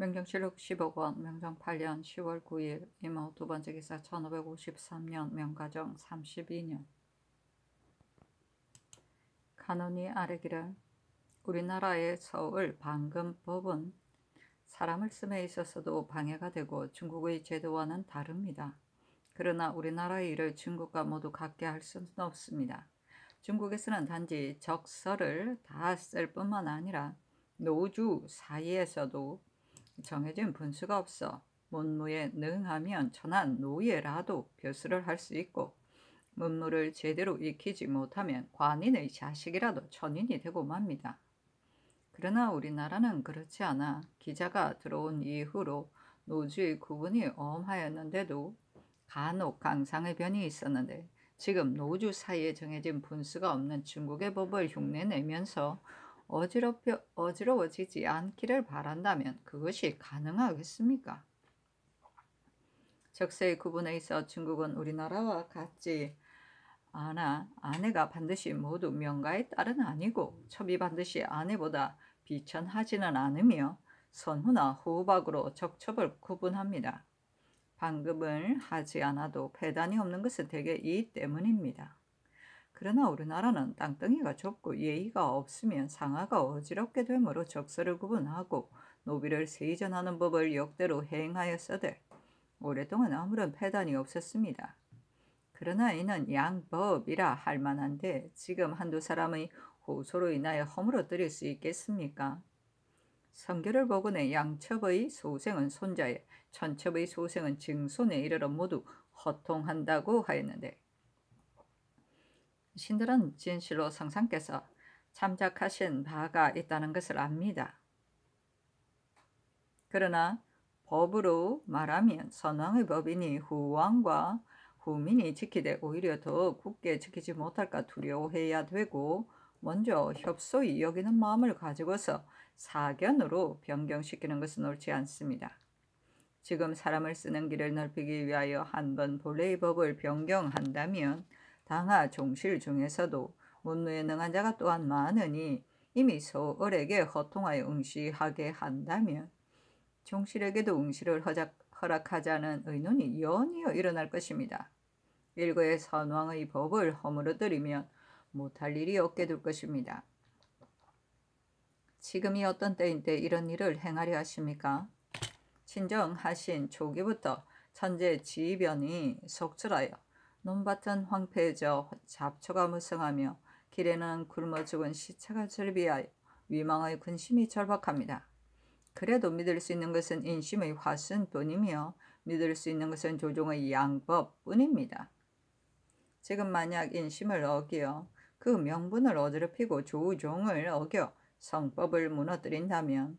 명정실록 15권 명정 8년 10월 9일 이모 두 번째 기사 1553년 명가정 32년 간언이 아래기를 우리나라의 서울 방금법은 사람을 쓰에 있어서도 방해가 되고 중국의 제도와는 다릅니다. 그러나 우리나라의 일을 중국과 모두 같게 할 수는 없습니다. 중국에서는 단지 적서를 다 쓸 뿐만 아니라 노주 사이에서도 정해진 분수가 없어 문무에 능하면 천한 노예라도 벼슬을 할 수 있고 문무를 제대로 익히지 못하면 관인의 자식이라도 천인이 되고 맙니다. 그러나 우리나라는 그렇지 않아 기자가 들어온 이후로 노주의 구분이 엄하였는데도 간혹 강상의 변이 있었는데 지금 노주 사이에 정해진 분수가 없는 중국의 법을 흉내내면서 어지럽혀, 어지러워지지 않기를 바란다면 그것이 가능하겠습니까? 적세의 구분에 있어 중국은 우리나라와 같지 않아 아내가 반드시 모두 명가의 딸은 아니고 첩이 반드시 아내보다 비천하지는 않으며 선후나 호박으로 적첩을 구분합니다. 방금을 하지 않아도 폐단이 없는 것은 대개 이 때문입니다. 그러나 우리나라는 땅덩이가 좁고 예의가 없으면 상하가 어지럽게 되므로 적서를 구분하고 노비를 세전하는 법을 역대로 행하였어되 오랫동안 아무런 패단이 없었습니다. 그러나 이는 양법이라 할 만한데 지금 한두 사람의 호소로 인하여 허물어뜨릴 수 있겠습니까? 성결을 보고내 양첩의 소생은 손자에 천첩의 소생은 증손에 이르러 모두 허통한다고 하였는데 신들은 진실로 성상께서 참작하신 바가 있다는 것을 압니다. 그러나 법으로 말하면 선왕의 법이니 후왕과 후민이 지키되 오히려 더 굳게 지키지 못할까 두려워해야 되고 먼저 협소히 여기는 마음을 가지고서 사견으로 변경시키는 것은 옳지 않습니다. 지금 사람을 쓰는 길을 넓히기 위하여 한번 본래의 법을 변경한다면 당하 종실 중에서도 원로에 능한 자가 또한 많으니 이미 소을에게 허통하여 응시하게 한다면 종실에게도 응시를 허작, 허락하자는 의논이 연이어 일어날 것입니다. 일거의 선왕의 법을 허물어뜨리면 못할 일이 없게 될 것입니다. 지금이 어떤 때인데 이런 일을 행하려 하십니까? 친정하신 초기부터 천재 지변이 속출하여 눈밭은 황폐해져 잡초가 무성하며 길에는 굶어 죽은 시체가 절비하여 위망의 근심이 절박합니다. 그래도 믿을 수 있는 것은 인심의 화순뿐이며 믿을 수 있는 것은 조종의 양법뿐입니다. 지금 만약 인심을 어겨그 명분을 어지럽히고 조종을 어겨 성법을 무너뜨린다면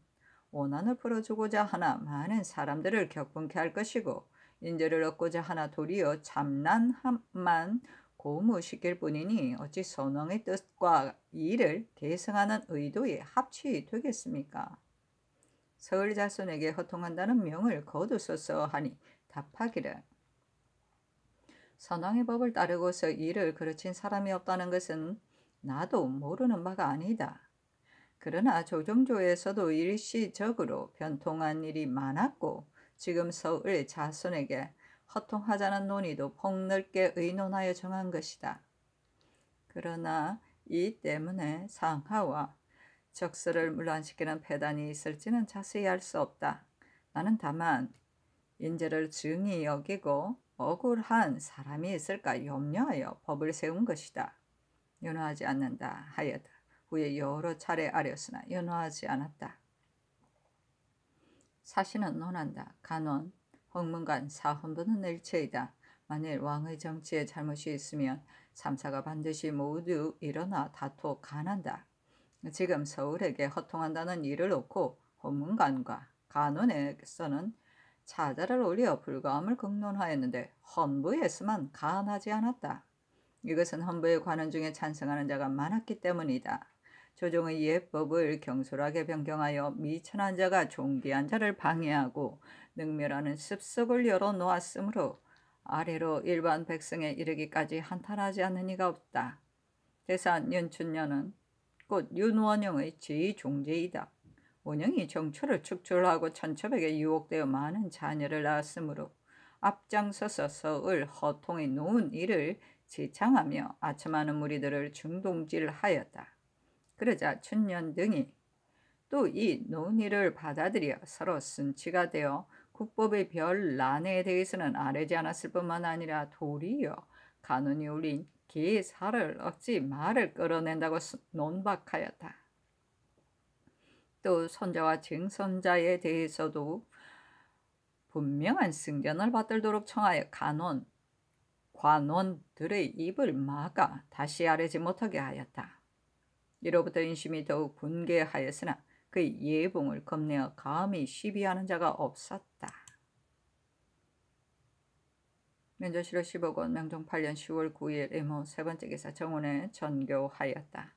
원한을 풀어주고자 하나 많은 사람들을 격분케 할 것이고 인재를 얻고자 하나 도리어 참난만 함 고무시킬 뿐이니 어찌 선왕의 뜻과 일을 계승하는 의도에 합치 되겠습니까? 서울 자손에게 허통한다는 명을 거두소서 하니 답하기를 선왕의 법을 따르고서 이를 그르친 사람이 없다는 것은 나도 모르는 바가 아니다. 그러나 조정조에서도 일시적으로 변통한 일이 많았고 지금 서울 자손에게 허통하자는 논의도 폭넓게 의논하여 정한 것이다. 그러나 이 때문에 상하와 적서를 물란시키는 폐단이 있을지는 자세히 알 수 없다. 나는 다만 인재를 증히 여기고 억울한 사람이 있을까 염려하여 법을 세운 것이다. 연호하지 않는다 하였다. 후에 여러 차례 아렸으나 연호하지 않았다. 사신은 논한다. 간원, 홍문관, 사헌부는 일체이다. 만일 왕의 정치에 잘못이 있으면 삼사가 반드시 모두 일어나 다투 어 간한다. 지금 서울에게 허통한다는 일을 놓고 헌문관과 간원에서는 게 차자를 올려 불가함을 극론하였는데 헌부에서만 간하지 않았다. 이것은 헌부의 관원 중에 찬성하는 자가 많았기 때문이다. 조정의 예법을 경솔하게 변경하여 미천한 자가 종기한 자를 방해하고 능멸하는 습석을 열어놓았으므로 아래로 일반 백성에 이르기까지 한탄하지 않는 이가 없다. 대산 연춘녀는 곧 윤원영의 제2종제이다. 원영이 정초를 축출하고 천첩에게 유혹되어 많은 자녀를 낳았으므로 앞장서서 서을 허통에 놓은 이를 지창하며 아첨하는 무리들을 중동질하였다. 그러자 춘년 등이 또 이 논의를 받아들여 서로 순치가 되어 국법의 별난에 대해서는 아뢰지 않았을 뿐만 아니라 도리어 간운이 울린 기사를 억지 말을 끌어낸다고 논박하였다. 또손자와증손자에 대해서도 분명한 승전을 받들도록 청하여 간원, 관원들의 입을 막아 다시 아뢰지 못하게 하였다. 이로부터 인심이 더욱 분개하였으나 그의 예봉을 겁내어 감히 시비하는 자가 없었다. 면조시로 15권 명종 8년 10월 9일 임호 세 번째 기사 정원에 전교하였다.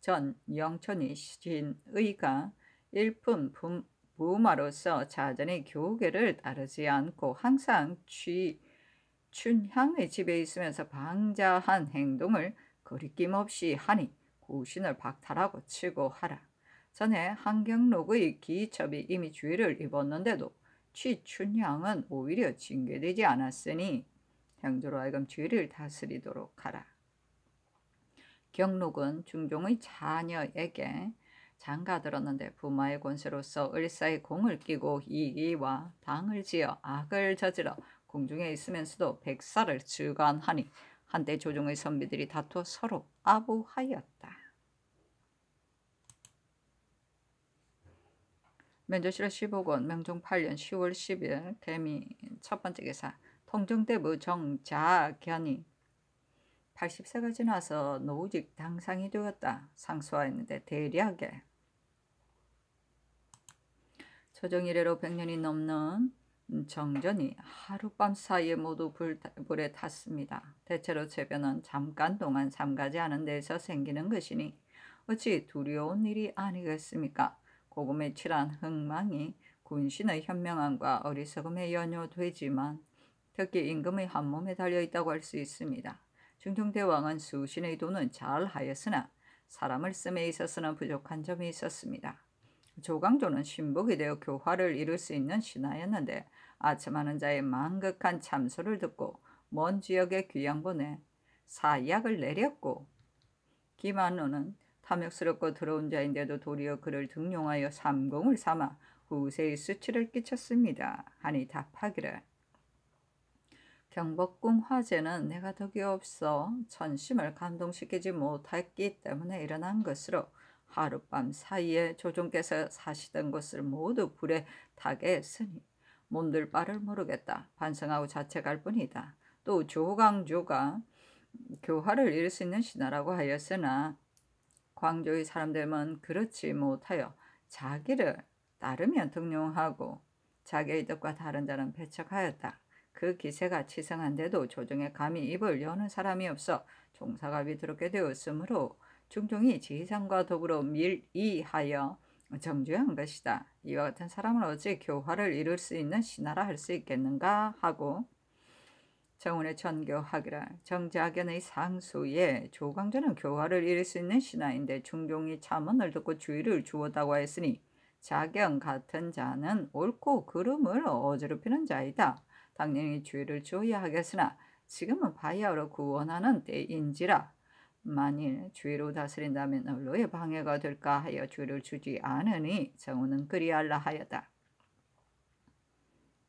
전 영천이 신의가 일품 부마로서 자전의 교계를 따르지 않고 항상 취, 춘향의 집에 있으면서 방자한 행동을 거리낌 없이 하니 우신을 박탈하고 치고 하라. 전에 한경록의 기첩이 이미 주의를 입었는데도 취춘향은 오히려 징계되지 않았으니 형제로 하여금 주의를 다스리도록 하라. 경록은 중종의 자녀에게 장가 들었는데 부마의 권세로서 을사의 공을 끼고 이기와 당을 지어 악을 저지러 공중에 있으면서도 백사를 주관하니 한때 네 조정의 선비들이 다투어 서로 아부하였다. 면조실 15권 명종 8년 10월 10일 대미 첫 번째 기사 통정대부 정자견이 80세가 지나서 노직 당상이 되었다. 상수하였는데 대략에 조정 이래로 100년이 넘는 정전이 하룻밤 사이에 모두 불, 불에 탔습니다. 대체로 재변은 잠깐 동안 삼가지 않은 데서 생기는 것이니 어찌 두려운 일이 아니겠습니까? 고금의 칠한 흥망이 군신의 현명함과 어리석음에 연요되지만 특히 임금의 한몸에 달려있다고 할 수 있습니다. 중종대왕은 수신의 도는 잘하였으나 사람을 쓰에 있어서는 부족한 점이 있었습니다. 조광조는 신복이 되어 교화를 이룰 수 있는 신하였는데 아첨하는 자의 망극한 참소를 듣고 먼 지역의 귀양 보내 사약을 내렸고 김한노는 탐욕스럽고 더러운 자인데도 도리어 그를 등용하여 삼공을 삼아 후세의 수치를 끼쳤습니다. 하니 답하기를 경복궁 화재는 내가 덕이 없어 천심을 감동시키지 못했기 때문에 일어난 것으로 하룻밤 사이에 조종께서 사시던 것을 모두 불에 타게 했으니 몸둘 바를 모르겠다. 반성하고 자책할 뿐이다. 또 조광조가 교화를 잃을 수 있는 신화라고 하였으나 광조의 사람들은 그렇지 못하여 자기를 따르면 등용하고 자기의 뜻과 다른 자는 배척하였다. 그 기세가 치성한데도 조정에 감히 입을 여는 사람이 없어 종사가 비었게 되었으므로 중종이 지상과 더불어 밀이하여 정죄한 것이다. 이와 같은 사람은 어찌 교화를 이룰 수 있는 신하라 할 수 있겠는가 하고 정운의 전교학이라 정자견의 상수에 조광조는 교화를 이룰 수 있는 신하인데 중종이 참언을 듣고 주의를 주었다고 했으니 자견 같은 자는 옳고 그름을 어지럽히는 자이다. 당연히 주의를 주어야 하겠으나 지금은 바야흐로 구원하는 때인지라 만일 주의로 다스린다면 언로의 방해가 될까 하여 주의를 주지 않으니 정우는 그리할라 하였다.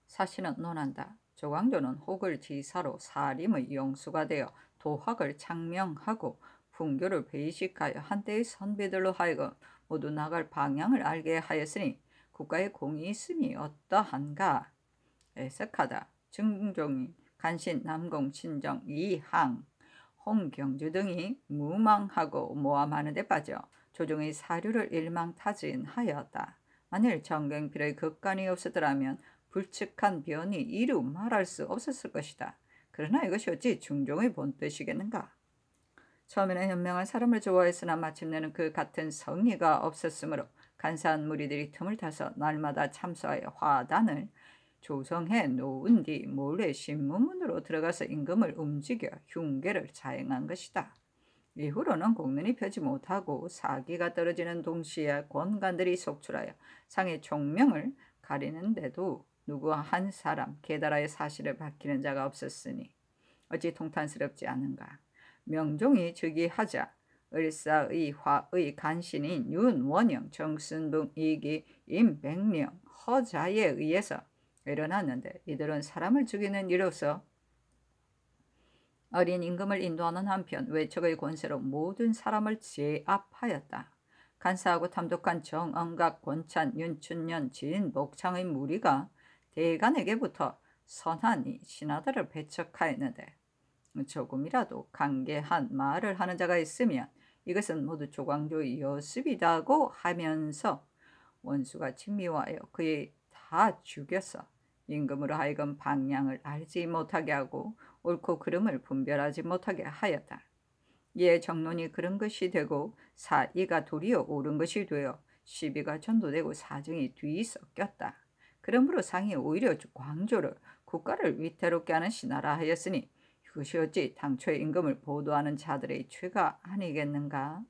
사신은 논한다. 조광조는 혹을 지사로 사림의 영수가 되어 도학을 창명하고 분교를 배식하여 한때의 선비들로 하여금 모두 나갈 방향을 알게 하였으니 국가의 공이 있음이 어떠한가? 애석하다. 증종이 간신 남공 친정 이항 홍경주 등이 무망하고 모함하는 데 빠져 조정의 사류를 일망타진하였다. 만일 정경필의 극관이 없었더라면 불측한 변이 이루 말할 수 없었을 것이다. 그러나 이것이 어찌 중종의 본뜻이겠는가? 처음에는 현명한 사람을 좋아했으나 마침내는 그 같은 성의가 없었으므로 간사한 무리들이 틈을 타서 날마다 참수하여 화단을 조성해 놓은 뒤 몰래 신문문으로 들어가서 임금을 움직여 흉계를 자행한 것이다. 이후로는 공론이 펴지 못하고 사기가 떨어지는 동시에 권관들이 속출하여 상의 총명을 가리는데도 누구 한 사람 계다라의 사실을 밝히는 자가 없었으니 어찌 통탄스럽지 않은가. 명종이 즉위하자 을사의 화의 간신인 윤원영, 정순봉, 이기, 임백령, 허자에 의해서 일어났는데 이들은 사람을 죽이는 일로서 어린 임금을 인도하는 한편 외척의 권세로 모든 사람을 제압하였다. 간사하고 탐독한 정언각, 권찬, 윤춘년, 지인, 목창의 무리가 대간에게부터 선한이 신하들을 배척하였는데 조금이라도 강개한 말을 하는 자가 있으면 이것은 모두 조광조의 여습이다고 하면서 원수가 친미화하여 그의 다죽였어 임금으로 하여금 방향을 알지 못하게 하고 옳고 그름을 분별하지 못하게 하였다. 이에 예 정론이 그런 것이 되고 사이가 도리어 옳은 것이 되어 시비가 전도되고 사정이 뒤섞였다 그러므로 상이 오히려 광조를 국가를 위태롭게 하는 신하라 하였으니 이것이 어찌 당초의 임금을 보도하는 자들의 죄가 아니겠는가?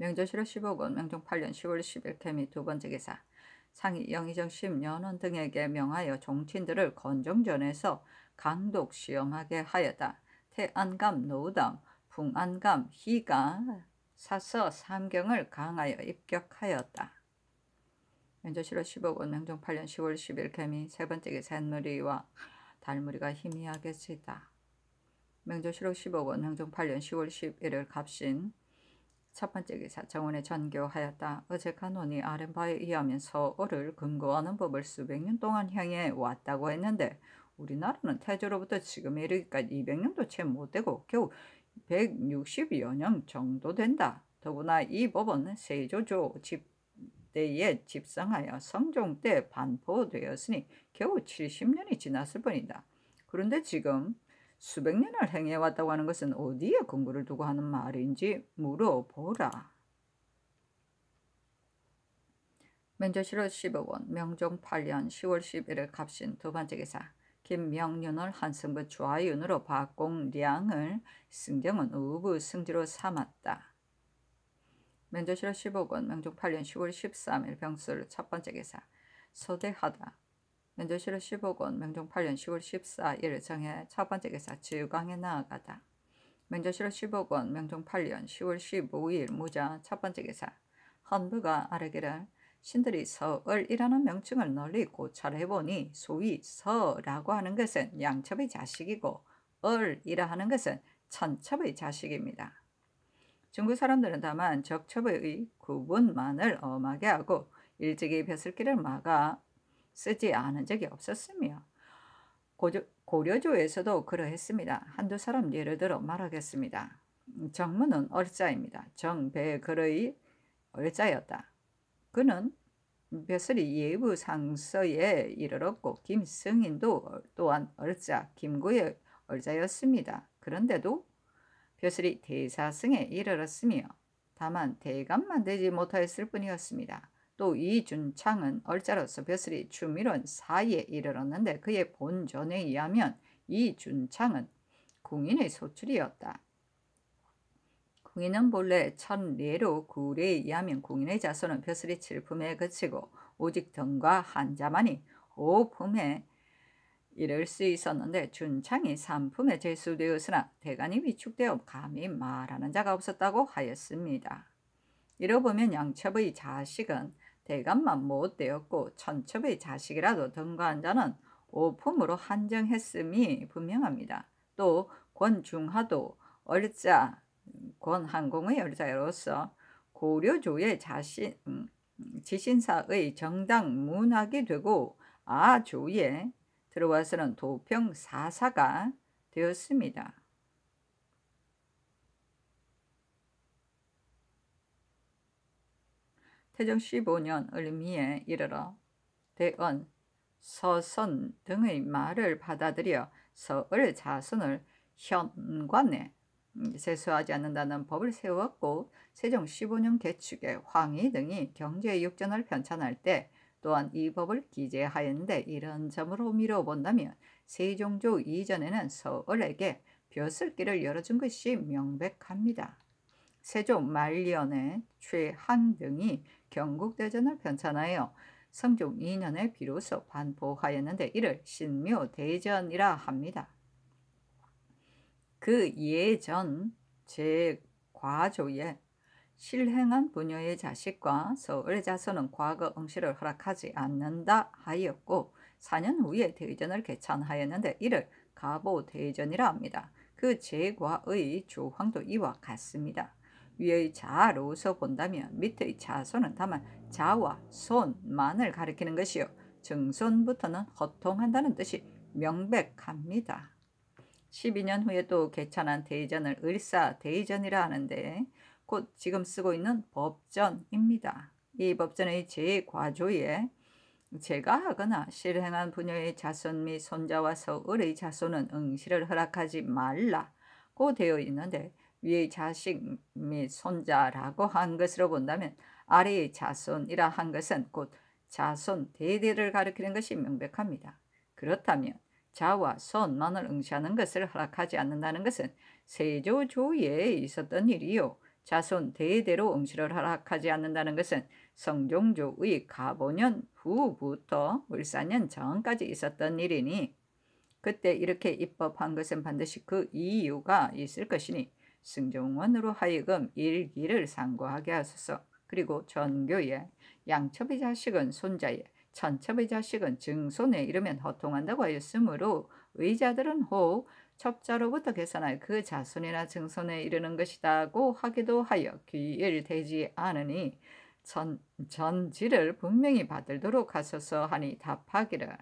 명조 실월1 5권 명종 8년 10월 10일 개미 두 번째 기사 상이 영의정 심년원 등에게 명하여 종친들을 건정전에서 강독 시험하게 하였다. 태안감 노담 풍안감 희가 사서 삼경을 강하여 입격하였다. 명조실월1 5권 명종 8년 10월 10일 개미 세 번째 기산무리와 사 달무리가 희미하게 지다. 명조 실록1 5권 명종 8년 10월 11일 갑신 첫 번째 기사 정원에 전교하였다. 어색한노니 아는 바에 의하면 서어를 금고하는 법을 수백 년 동안 향해 왔다고 했는데 우리나라는 태조로부터 지금 이르기까지 200년도 채 못되고 겨우 160여 년 정도 된다. 더구나 이 법은 세조조 집대에 집상하여 성종 때 반포되었으니 겨우 70년이 지났을 뿐이다. 그런데 지금 수백 년을 행해왔다고 하는 것은 어디에 근거를 두고 하는 말인지 물어보라. 면조실호 15권 명종 8년 10월 11일 갑신 두 번째 기사 김명윤을 한승부 좌윤으로 박공량을 승정은 우부 승지로 삼았다. 면조실호 15권 명종 8년 10월 13일 병술 첫 번째 기사 소대하다 현재 시로 15권 명종 8년 10월 14일 정해 첫 번째 기사 지우강에 나아가다. 명조시로 15권 명종 8년 10월 15일 무자 첫 번째 기사 헌부가 아르기를 신들이 서을이라는 명칭을 널리 고찰해보니 소위 서라고 하는 것은 양첩의 자식이고 을이라 하는 것은 천첩의 자식입니다. 중국 사람들은 다만 적첩의 구분만을 엄하게 하고 일찍이 벼슬길을 막아 쓰지 않은 적이 없었으며 고조, 고려조에서도 그러했습니다. 한두 사람 예를 들어 말하겠습니다. 정문은 얼자입니다. 정배 글의 얼자였다. 그는 벼슬이 예부 상서에 이르렀고 김승인도 또한 얼자, 김구의 얼자였습니다. 그런데도 벼슬이 대사승에 이르렀으며 다만 대감만 되지 못하였을 뿐이었습니다. 또 이준창은 얼자로서 벼슬이 주밀원 사에 이 이르렀는데 그의 본전에 의하면 이준창은 궁인의 소출이었다. 궁인은 본래 천례로 구례에 의하면 궁인의 자손은 벼슬이 7품에 그치고 오직 등과 한자만이 5품에 이를 수 있었는데 준창이 삼품에 제수되었으나 대간이 위축되어 감히 말하는 자가 없었다고 하였습니다. 이러보면 양첩의 자식은 대감만 못되었고 천첩의 자식이라도 등거한 자는 오품으로 한정했음이 분명합니다. 또 권중하도 얼자 권한공의 얼자로서 고려조의 자신 음, 지신사의 정당 문학이 되고 아조에 들어와서는 도평 사사가 되었습니다. 태종 15년 을미에 이르러 대언, 서선 등의 말을 받아들여 서을 자손을 현관에 세수하지 않는다는 법을 세웠고 세종 15년 개축에 황희 등이 경제 의 육전을 편찬할 때 또한 이 법을 기재하였는데 이런 점으로 미뤄본다면 세종조 이전에는 서을에게 벼슬길을 열어준 것이 명백합니다. 세종 말년에 최항 등이 경국대전을 편찬하여 성종 2년에 비로소 반포하였는데 이를 신묘대전이라 합니다. 그 예전 제과조에 실행한 부녀의 자식과 서울의 자손은 과거 응시를 허락하지 않는다 하였고 4년 후에 대전을 개찬하였는데 이를 가보대전이라 합니다. 그 제과의 조황도 이와 같습니다. 위의 자로서 본다면 밑의 자손은 다만 자와 손만을 가리키는 것이요. 증손부터는 허통한다는 뜻이 명백합니다. 12년 후에 또 개천한 대전을 을사대전이라 하는데 곧 지금 쓰고 있는 법전입니다. 이 법전의 제과조에 제가 하거나 실행한 부녀의 자손 및 손자와 서울의 자손은 응시를 허락하지 말라고 되어 있는데 위의 자식 및 손자라고 한 것으로 본다면 아래의 자손이라 한 것은 곧 자손 대대를 가리키는 것이 명백합니다. 그렇다면 자와 손만을 응시하는 것을 허락하지 않는다는 것은 세조조에 있었던 일이요. 자손 대대로 응시를 허락하지 않는다는 것은 성종조의 가보년 후부터 을사년 전까지 있었던 일이니 그때 이렇게 입법한 것은 반드시 그 이유가 있을 것이니 승정원으로 하여금 일기를 상고하게 하소서. 그리고 전교에 양첩의 자식은 손자에 천첩의 자식은 증손에 이르면 허통한다고 하였으므로 의자들은 호 첩자로부터 계산할 그 자손이나 증손에 이르는 것이다고 하기도 하여 귀일되지 않으니 전, 전지를 분명히 받들도록 하소서 하니 답하기를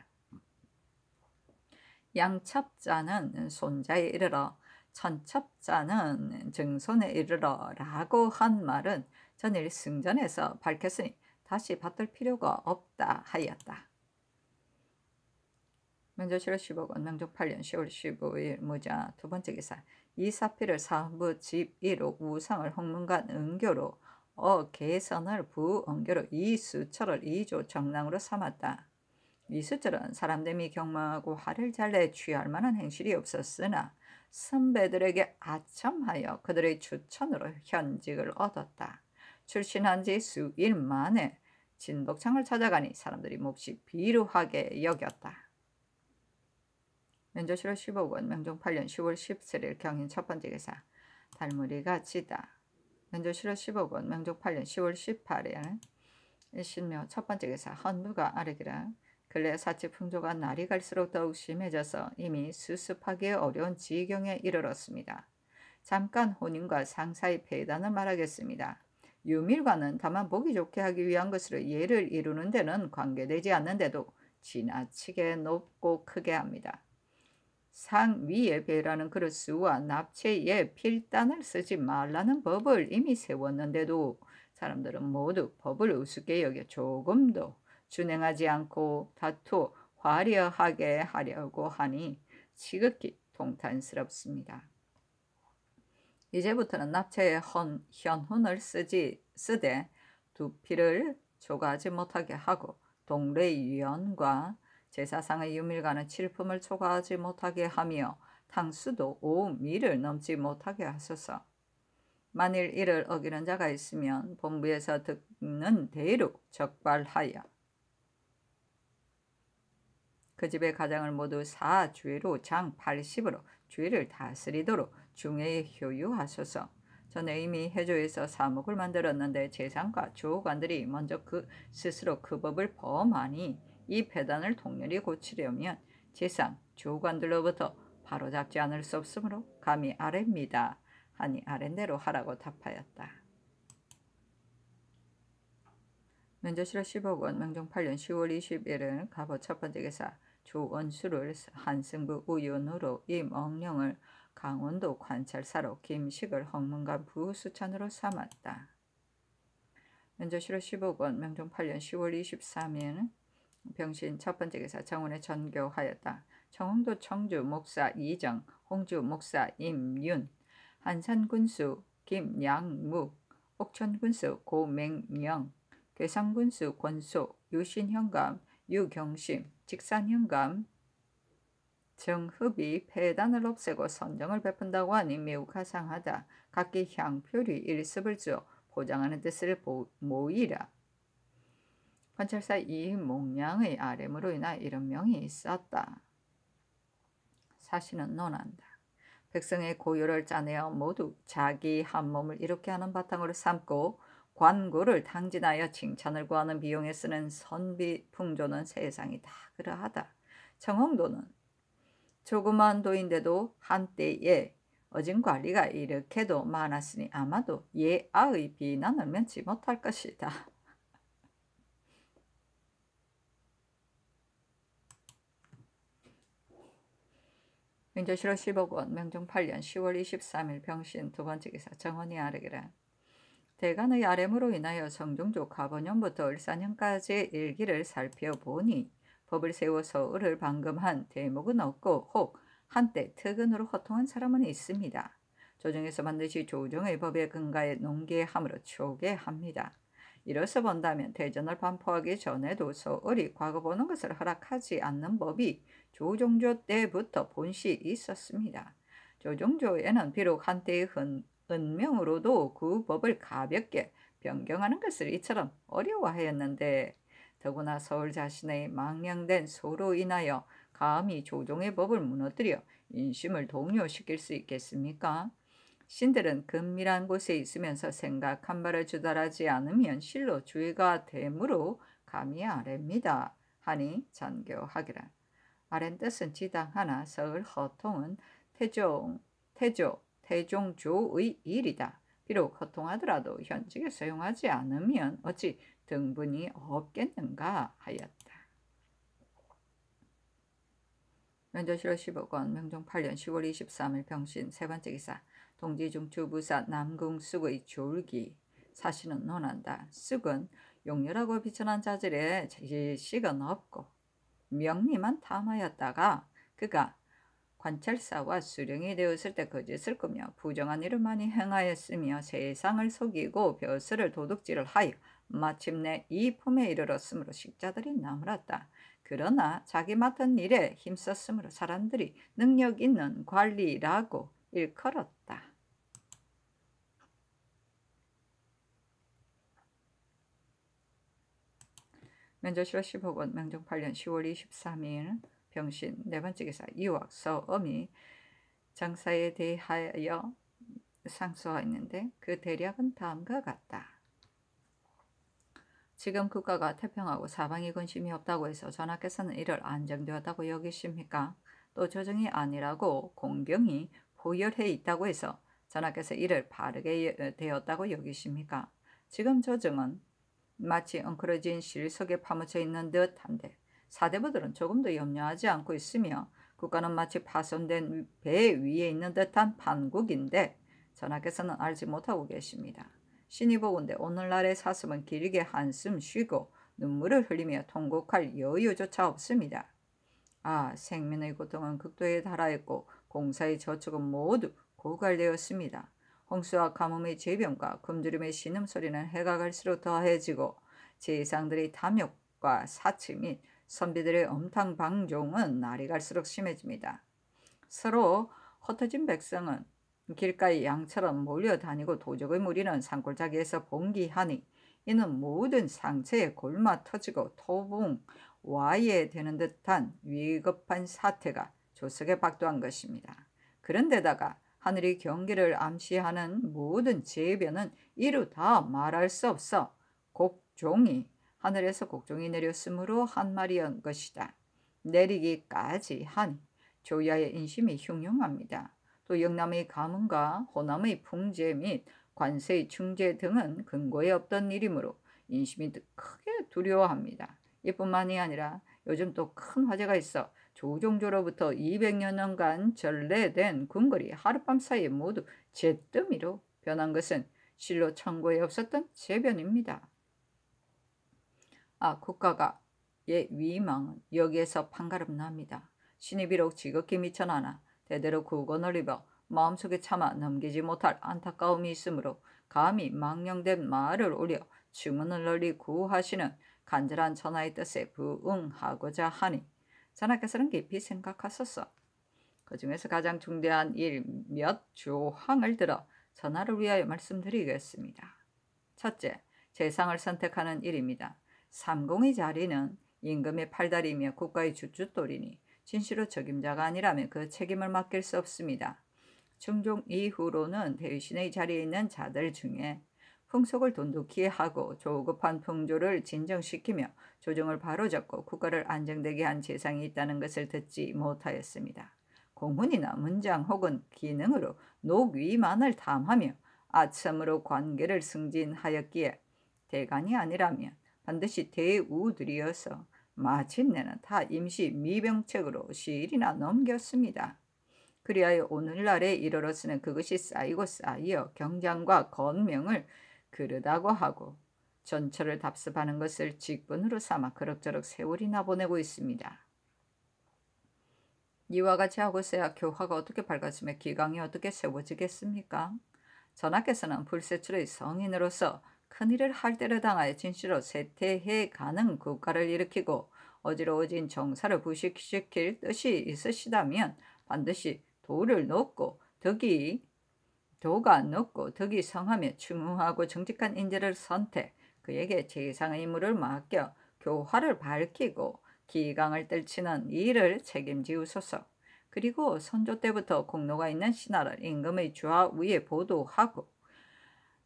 양첩자는 손자에 이르러 천첩자는 증손에 이르러라고 한 말은 전일 승전에서 밝혔으니 다시 받을 필요가 없다 하였다. 명조실로 15권 명종 8년 10월 15일 무자 두 번째 기사 이 사피를 사부 집 1호 우상을 홍문관 은교로 어 개선을 부언교로 이수철을 이조 정랑으로 삼았다. 이수철은 사람됨이 경망하고 화를 잘내 취할 만한 행실이 없었으나 선배들에게 아첨하여 그들의 추천으로 현직을 얻었다. 출신한 지 수일 만에 진복창을 찾아가니 사람들이 몹시 비루하게 여겼다. 연조실로 15권 명종 8년 10월 17일 경인 첫 번째 기사 달무리가 지다. 연조실로 15권 명종 8년 10월 18일 신묘 첫 번째 기사 헌부가 아르기라 근래 사치 풍조가 날이 갈수록 더욱 심해져서 이미 수습하기 어려운 지경에 이르렀습니다. 잠깐 혼인과 상사의 폐단을 말하겠습니다. 유밀과는 다만 보기 좋게 하기 위한 것으로 예를 이루는 데는 관계되지 않는데도 지나치게 높고 크게 합니다. 상위의 배라는 그릇수와 납체의 필단을 쓰지 말라는 법을 이미 세웠는데도 사람들은 모두 법을 우습게 여겨 조금도 준행하지 않고 다투 화려하게 하려고 하니 지극히 동탄스럽습니다. 이제부터는 납체의 헌, 현훈을 쓰지 쓰되 두피를 초과하지 못하게 하고 동래위원과 제사상의 유밀과는 칠품을 초과하지 못하게 하며 탕수도 5미를 넘지 못하게 하소서. 만일 이를 어기는 자가 있으면 본부에서 듣는 대로 적발하여 그 집의 가장을 모두 사주위로장 80으로 주위를 다스리도록 중에 효유하소서. 저는 이미 해조에서 사목을 만들었는데 재상과 주호관들이 먼저 그 스스로 그 법을 범하니 이 배단을 동렬히 고치려면 재상, 주호관들로부터 바로잡지 않을 수 없으므로 감히 아래입니다. 하니 아랜대로 하라고 답하였다. 면조실화 15권 명종 8년 10월 20일은 갑오 첫 번째 개사 조원수를 한승부 의원으로 임억령을 강원도 관찰사로 김식을 헌문관 부수찬으로 삼았다. 연조시로 15권 명종 8년 10월 23일 병신 첫 번째 기사 정원에 전교하였다. 청홍도 청주 목사 이정, 홍주 목사 임윤, 한산군수 김양묵, 옥천군수 고맹영, 괴산군수 권소, 유신현감, 유경심, 직산형감, 정흡이 폐단을 없애고 선정을 베푼다고 하니 매우 가상하다. 각기 향표리 일습을 주어 보장하는 뜻을 모이라. 관찰사 이몽량의 아뢰으로 인하 이런 명이 있었다. 사실은 논한다. 백성의 고유를 짜내어 모두 자기 한 몸을 이렇게 하는 바탕으로 삼고 관구를 당진하여 칭찬을 구하는 비용에 쓰는 선비 풍조는 세상이 다 그러하다. 청홍도는 조그만 도인데도 한때에 어진관리가 이렇게도 많았으니 아마도 예아의 비난을 면치 못할 것이다. 명조실록 15권 명종 8년 10월 23일 병신 두 번째 기사 정원이 아르기라 대간의 아 m 으로 인하여 성종조 가번년부터 을사년까지의 일기를 살펴보니 법을 세워서 을을 방금한 대목은 없고 혹 한때 특은으로 허통한 사람은 있습니다. 조정에서 반드시 조정의 법에근거해 농계함으로 초계합니다. 이로써 본다면 대전을 반포하기 전에도 서을이 과거 보는 것을 허락하지 않는 법이 조종조 때부터 본시 있었습니다. 조종조에는 비록 한때의 흔, 은명으로도 그 법을 가볍게 변경하는 것을 이처럼 어려워하였는데 더구나 서울 자신의 망령된 소로 인하여 감히 조종의 법을 무너뜨려 인심을 동요시킬 수 있겠습니까? 신들은 금밀한 곳에 있으면서 생각 한 바를 주달하지 않으면 실로 주의가 되므로 감히 아랩니다 하니 잔교하기라. 아랜 뜻은 지당 하나, 서울 허통은 태종, 태조, 태종조의 일이다. 비록 허통하더라도 현직에 사용하지 않으면 어찌 등분이 없겠는가 하였다. 면조실 15권 명종 8년 10월 23일 병신 세 번째 기사 동지중 주부사 남궁숙의 졸기 사실은 논한다. 쑥은 용렬하고 비천한 자질에 질식은 없고 명리만 탐하였다가 그가 관찰사와 수령이 되었을 때 거짓을 꾸며 부정한 일을 많이 행하였으며 세상을 속이고 벼슬을 도둑질을 하여 마침내 이 품에 이르렀으므로 식자들이 나무랐다 그러나 자기 맡은 일에 힘썼으므로 사람들이 능력 있는 관리라고 일컬었다. 명조실화 15권 명종 8년 10월 23일 병신, 네 번째 기사, 유학, 서, 어이 장사에 대하여 상소가있는데그 대략은 다음과 같다. 지금 국가가 태평하고 사방이 근심이 없다고 해서 전하께서는 이를 안정되었다고 여기십니까? 또 조정이 아니라고 공경이 보열해 있다고 해서 전하께서 이를 바르게 되었다고 여기십니까? 지금 조정은 마치 엉클어진 실 속에 파묻혀 있는 듯한데 사대부들은 조금 도 염려하지 않고 있으며 국가는 마치 파손된 배 위에 있는 듯한 판국인데 전하께서는 알지 못하고 계십니다. 신이 보건데 오늘날의 사슴은 길게 한숨 쉬고 눈물을 흘리며 통곡할 여유조차 없습니다. 아, 생명의 고통은 극도에 달하였고 공사의 저축은 모두 고갈되었습니다. 홍수와 가뭄의 질병과 금주림의 신음소리는 해가 갈수록 더해지고 제상들의 탐욕과 사치 및 선비들의 엄탕방종은 날이 갈수록 심해집니다. 서로 흩어진 백성은 길가에 양처럼 몰려다니고 도적의 무리는 산골짜기에서 봉기하니 이는 모든 상체에 골마 터지고 토붕 와이에 되는 듯한 위급한 사태가 조석에 박도한 것입니다. 그런데다가 하늘이 경기를 암시하는 모든 재변은 이루 다 말할 수 없어 곡종이 하늘에서 곡종이 내렸으므로 한 말이한 것이다. 내리기까지 한 조야의 인심이 흉흉합니다. 또 영남의 가문과 호남의 풍재및 관세의 충재 등은 근거에 없던 일이므로 인심이 크게 두려워합니다. 이뿐만이 아니라 요즘 또 큰 화제가 있어 조종조로부터 200여 년간 전래된 궁궐이 하룻밤 사이에 모두 잿더미로 변한 것은 실로 천구에 없었던 재변입니다. 아 국가가 의 위망은 여기에서 판가름납니다. 신이 비록 지극히 미천하나 대대로 구고 놀리며 마음속에 참아 넘기지 못할 안타까움이 있으므로 감히 망령된 말을 올려 주문을 널리 구하시는 간절한 천하의 뜻에 부응하고자 하니 전하께서는 깊이 생각하셨어. 그 중에서 가장 중대한 일 몇 조항을 들어 전하를 위하여 말씀드리겠습니다. 첫째, 재상을 선택하는 일입니다. 삼공의 자리는 임금의 팔다리이며 국가의 주춧돌이니 진실로 책임자가 아니라면 그 책임을 맡길 수 없습니다. 중종 이후로는 대신의 자리에 있는 자들 중에 풍속을 돈독히 하고 조급한 풍조를 진정시키며 조정을 바로잡고 국가를 안정되게 한 재상이 있다는 것을 듣지 못하였습니다. 공훈이나 문장 혹은 기능으로 녹위만을 담하며 아첨으로 관계를 승진하였기에 대관이 아니라면 반드시 대우들이어서 마침내는 다 임시 미병책으로 시일이나 넘겼습니다. 그리하여 오늘날에 이르러서는 그것이 쌓이고 쌓여 경장과 건명을 그르다고 하고 전철을 답습하는 것을 직분으로 삼아 그럭저럭 세월이나 보내고 있습니다. 이와 같이 하고서야 교화가 어떻게 밝아지며 기강이 어떻게 세워지겠습니까? 전하께서는 불세출의 성인으로서 큰일을 할때를 당하여 진실로 쇠퇴해 가는 국가를 일으키고 어지러워진 정사를 부식시킬 뜻이 있으시다면 반드시 도를 놓고 덕이 도가 높고 덕이 성하며 충무하고 정직한 인재를 선택 그에게 재상의 임무를 맡겨 교화를 밝히고 기강을 떨치는 일을 책임지우소서. 그리고 선조 때부터 공로가 있는 신하를 임금의 주하 위에 보도하고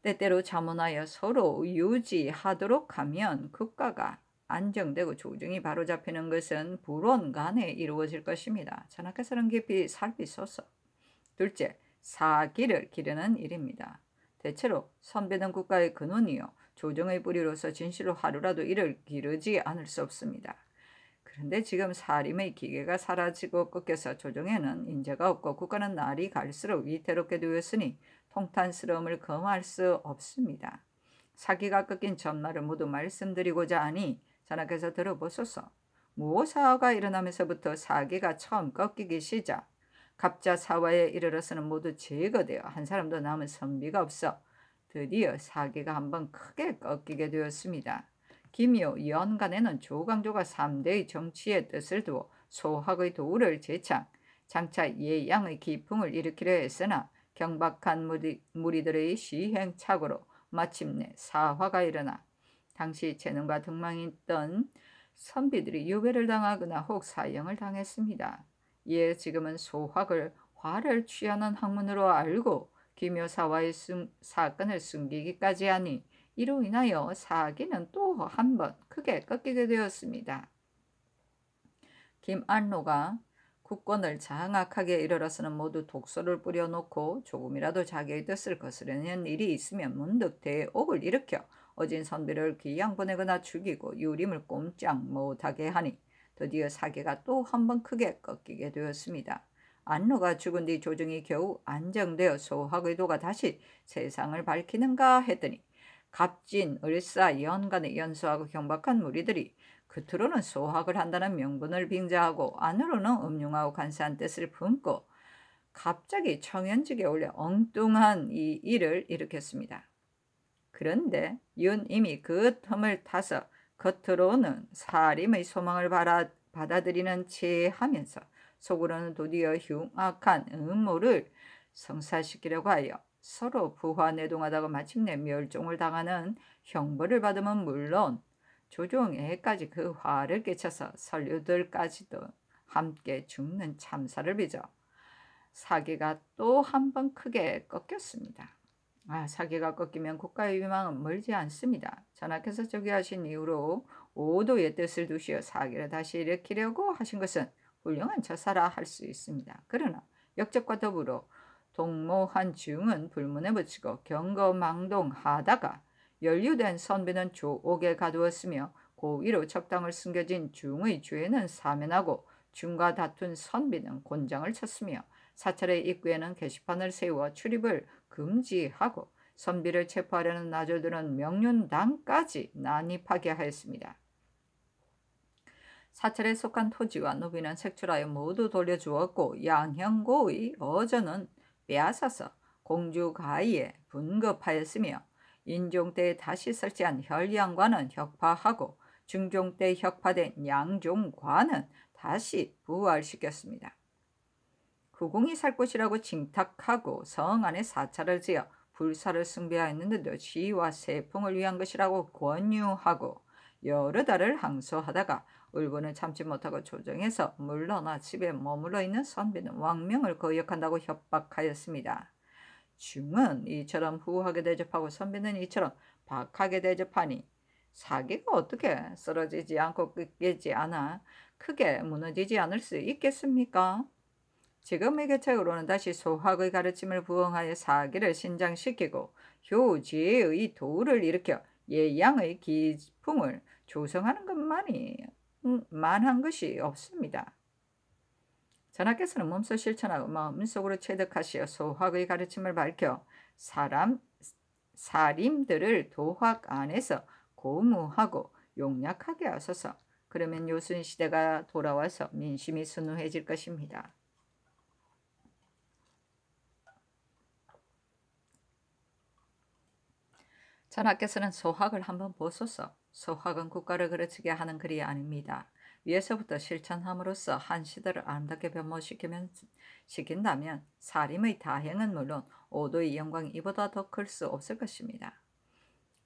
때때로 자문하여 서로 유지하도록 하면 국가가 안정되고 조정이 바로잡히는 것은 불온간에 이루어질 것입니다. 전하께서는 깊이 살피소서. 둘째, 사기를 기르는 일입니다. 대체로 선배는 국가의 근원이요. 조정의 뿌리로서 진실로 하루라도 이를 기르지 않을 수 없습니다. 그런데 지금 사림의 기계가 사라지고 꺾여서 조정에는 인재가 없고 국가는 날이 갈수록 위태롭게 되었으니 통탄스러움을 거할수 없습니다. 사기가 꺾인 전말을 모두 말씀드리고자 하니 전하께서 들어보소서. 무오사화가 일어나면서부터 사기가 처음 꺾이기 시작. 갑자 사화에 이르러서는 모두 제거되어 한 사람도 남은 선비가 없어 드디어 사기가 한번 크게 꺾이게 되었습니다. 김요 연간에는 조강조가 3대의 정치의 뜻을 두어 소학의 도를 제창 장차 예양의 기풍을 일으키려 했으나 경박한 무리, 무리들의 시행착오로 마침내 사화가 일어나 당시 재능과 등망이 있던 선비들이 유배를 당하거나 혹 사형을 당했습니다. 이에 예, 지금은 소학을 화를 취하는 학문으로 알고 기묘사와의 숨, 사건을 숨기기까지 하니 이로 인하여 사기는 또 한 번 크게 꺾이게 되었습니다. 김안로가 국권을 장악하게 이르러서는 모두 독소를 뿌려놓고 조금이라도 자기의 뜻을 거스르는 일이 있으면 문득 대옥을 일으켜 어진 선비를 귀양 보내거나 죽이고 유림을 꼼짝 못하게 하니 드디어 사계가 또 한 번 크게 꺾이게 되었습니다. 안로가 죽은 뒤 조정이 겨우 안정되어 소학의도가 다시 세상을 밝히는가 했더니 갑진, 을사, 연간의 연수하고 경박한 무리들이 겉으로는 소학을 한다는 명분을 빙자하고 안으로는 음흉하고 간사한 뜻을 품고 갑자기 청현직에 올려 엉뚱한 이 일을 일으켰습니다. 그런데 윤 이미 그 틈을 타서 겉으로는 사림의 소망을 받아, 받아들이는 채 하면서 속으로는 도디어 흉악한 음모를 성사시키려고 하여 서로 부화 내동하다가 마침내 멸종을 당하는 형벌을 받으면 물론 조종해까지 그 화를 끼쳐서 선류들까지도 함께 죽는 참사를 빚어 사기가 또 한 번 크게 꺾였습니다. 아, 사기가 꺾이면 국가의 위망은 멀지 않습니다. 전하께서 즉위하신 이후로 오도의 뜻을 두시어 사기를 다시 일으키려고 하신 것은 훌륭한 처사라 할 수 있습니다. 그러나 역적과 더불어 동모한 증은 불문에 붙이고 경거망동하다가 연류된 선비는 주옥에 가두었으며 고위로 적당을 숨겨진 중의 주에는 사면하고 중과 다툰 선비는 곤장을 쳤으며 사찰의 입구에는 게시판을 세워 출입을 금지하고 선비를 체포하려는 나졸들은 명륜당까지 난입하게 하였습니다. 사찰에 속한 토지와 노비는 색출하여 모두 돌려주었고 양형고의 어전은 빼앗아서 공주가이에 분급하였으며 인종 때에 다시 설치한 혈양관은 혁파하고 중종 때 혁파된 양종관은 다시 부활시켰습니다. 구공이 살 곳이라고 칭탁하고성 안에 사찰을 지어 불사를 숭배하였는데도 시와 세풍을 위한 것이라고 권유하고 여러 달을 항소하다가 울분을 참지 못하고 조정해서 물러나 집에 머물러 있는 선비는 왕명을 거역한다고 협박하였습니다. 중은 이처럼 후하게 대접하고 선비는 이처럼 박하게 대접하니 사기가 어떻게 쓰러지지 않고 깨지 않아 크게 무너지지 않을 수 있겠습니까? 지금에게 책으로는 다시 소학의 가르침을 부응하여 사기를 신장시키고 효지의 도를 일으켜 예양의 기풍을 조성하는 것만이 음, 만한 것이 없습니다. 전하께서는 몸소 실천하고 마음속으로 체득하시어 소학의 가르침을 밝혀 사람 사림들을 도학 안에서 고무하고 용약하게 하소서. 그러면 요순 시대가 돌아와서 민심이 순우해질 것입니다. 전하께서는 소학을 한번 보소서. 소학은 국가를 그르치게 하는 글이 아닙니다. 위에서부터 실천함으로써 한 시대를 아름답게 변모시키면 시킨다면 사림의 다행은 물론 오도의 영광 이보다 더 클 수 없을 것입니다.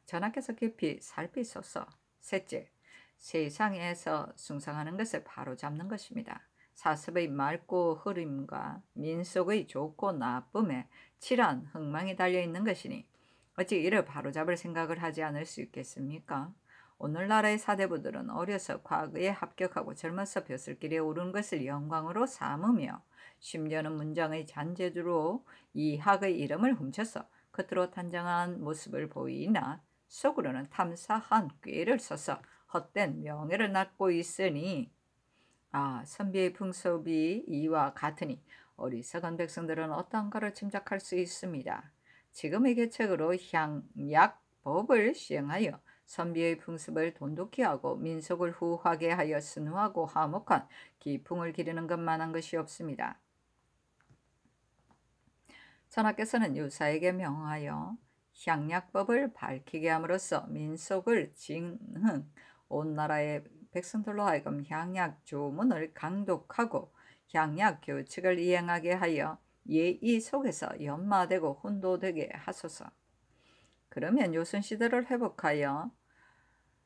전하께서 깊이 살피소서. 셋째, 세상에서 숭상하는 것을 바로잡는 것입니다. 사습의 맑고 흐름과 민속의 좋고 나쁨에 칠한 흥망이 달려있는 것이니 어찌 이를 바로잡을 생각을 하지 않을 수 있겠습니까? 오늘날의 사대부들은 어려서 과거에 합격하고 젊어서 벼슬길에 오른 것을 영광으로 삼으며 심지어는 문장의 잔재주로 이 학의 이름을 훔쳐서 겉으로 단정한 모습을 보이나 속으로는 탐사한 꾀를 써서 헛된 명예를 낳고 있으니 아 선비의 풍습이 이와 같으니 어리석은 백성들은 어떠한가를 짐작할 수 있습니다. 지금의 계책으로 향약법을 시행하여 선비의 풍습을 돈독히 하고 민속을 후하게 하여 순화하고 화목한 기풍을 기르는 것만한 것이 없습니다. 선하께서는 유사에게 명하여 향약법을 밝히게 함으로써 민속을 징흥 온 나라의 백성들로 하여금 향약 조문을 강독하고 향약 교칙을 이행하게 하여 예의 속에서 연마되고 혼도되게 하소서. 그러면 요순시대를 회복하여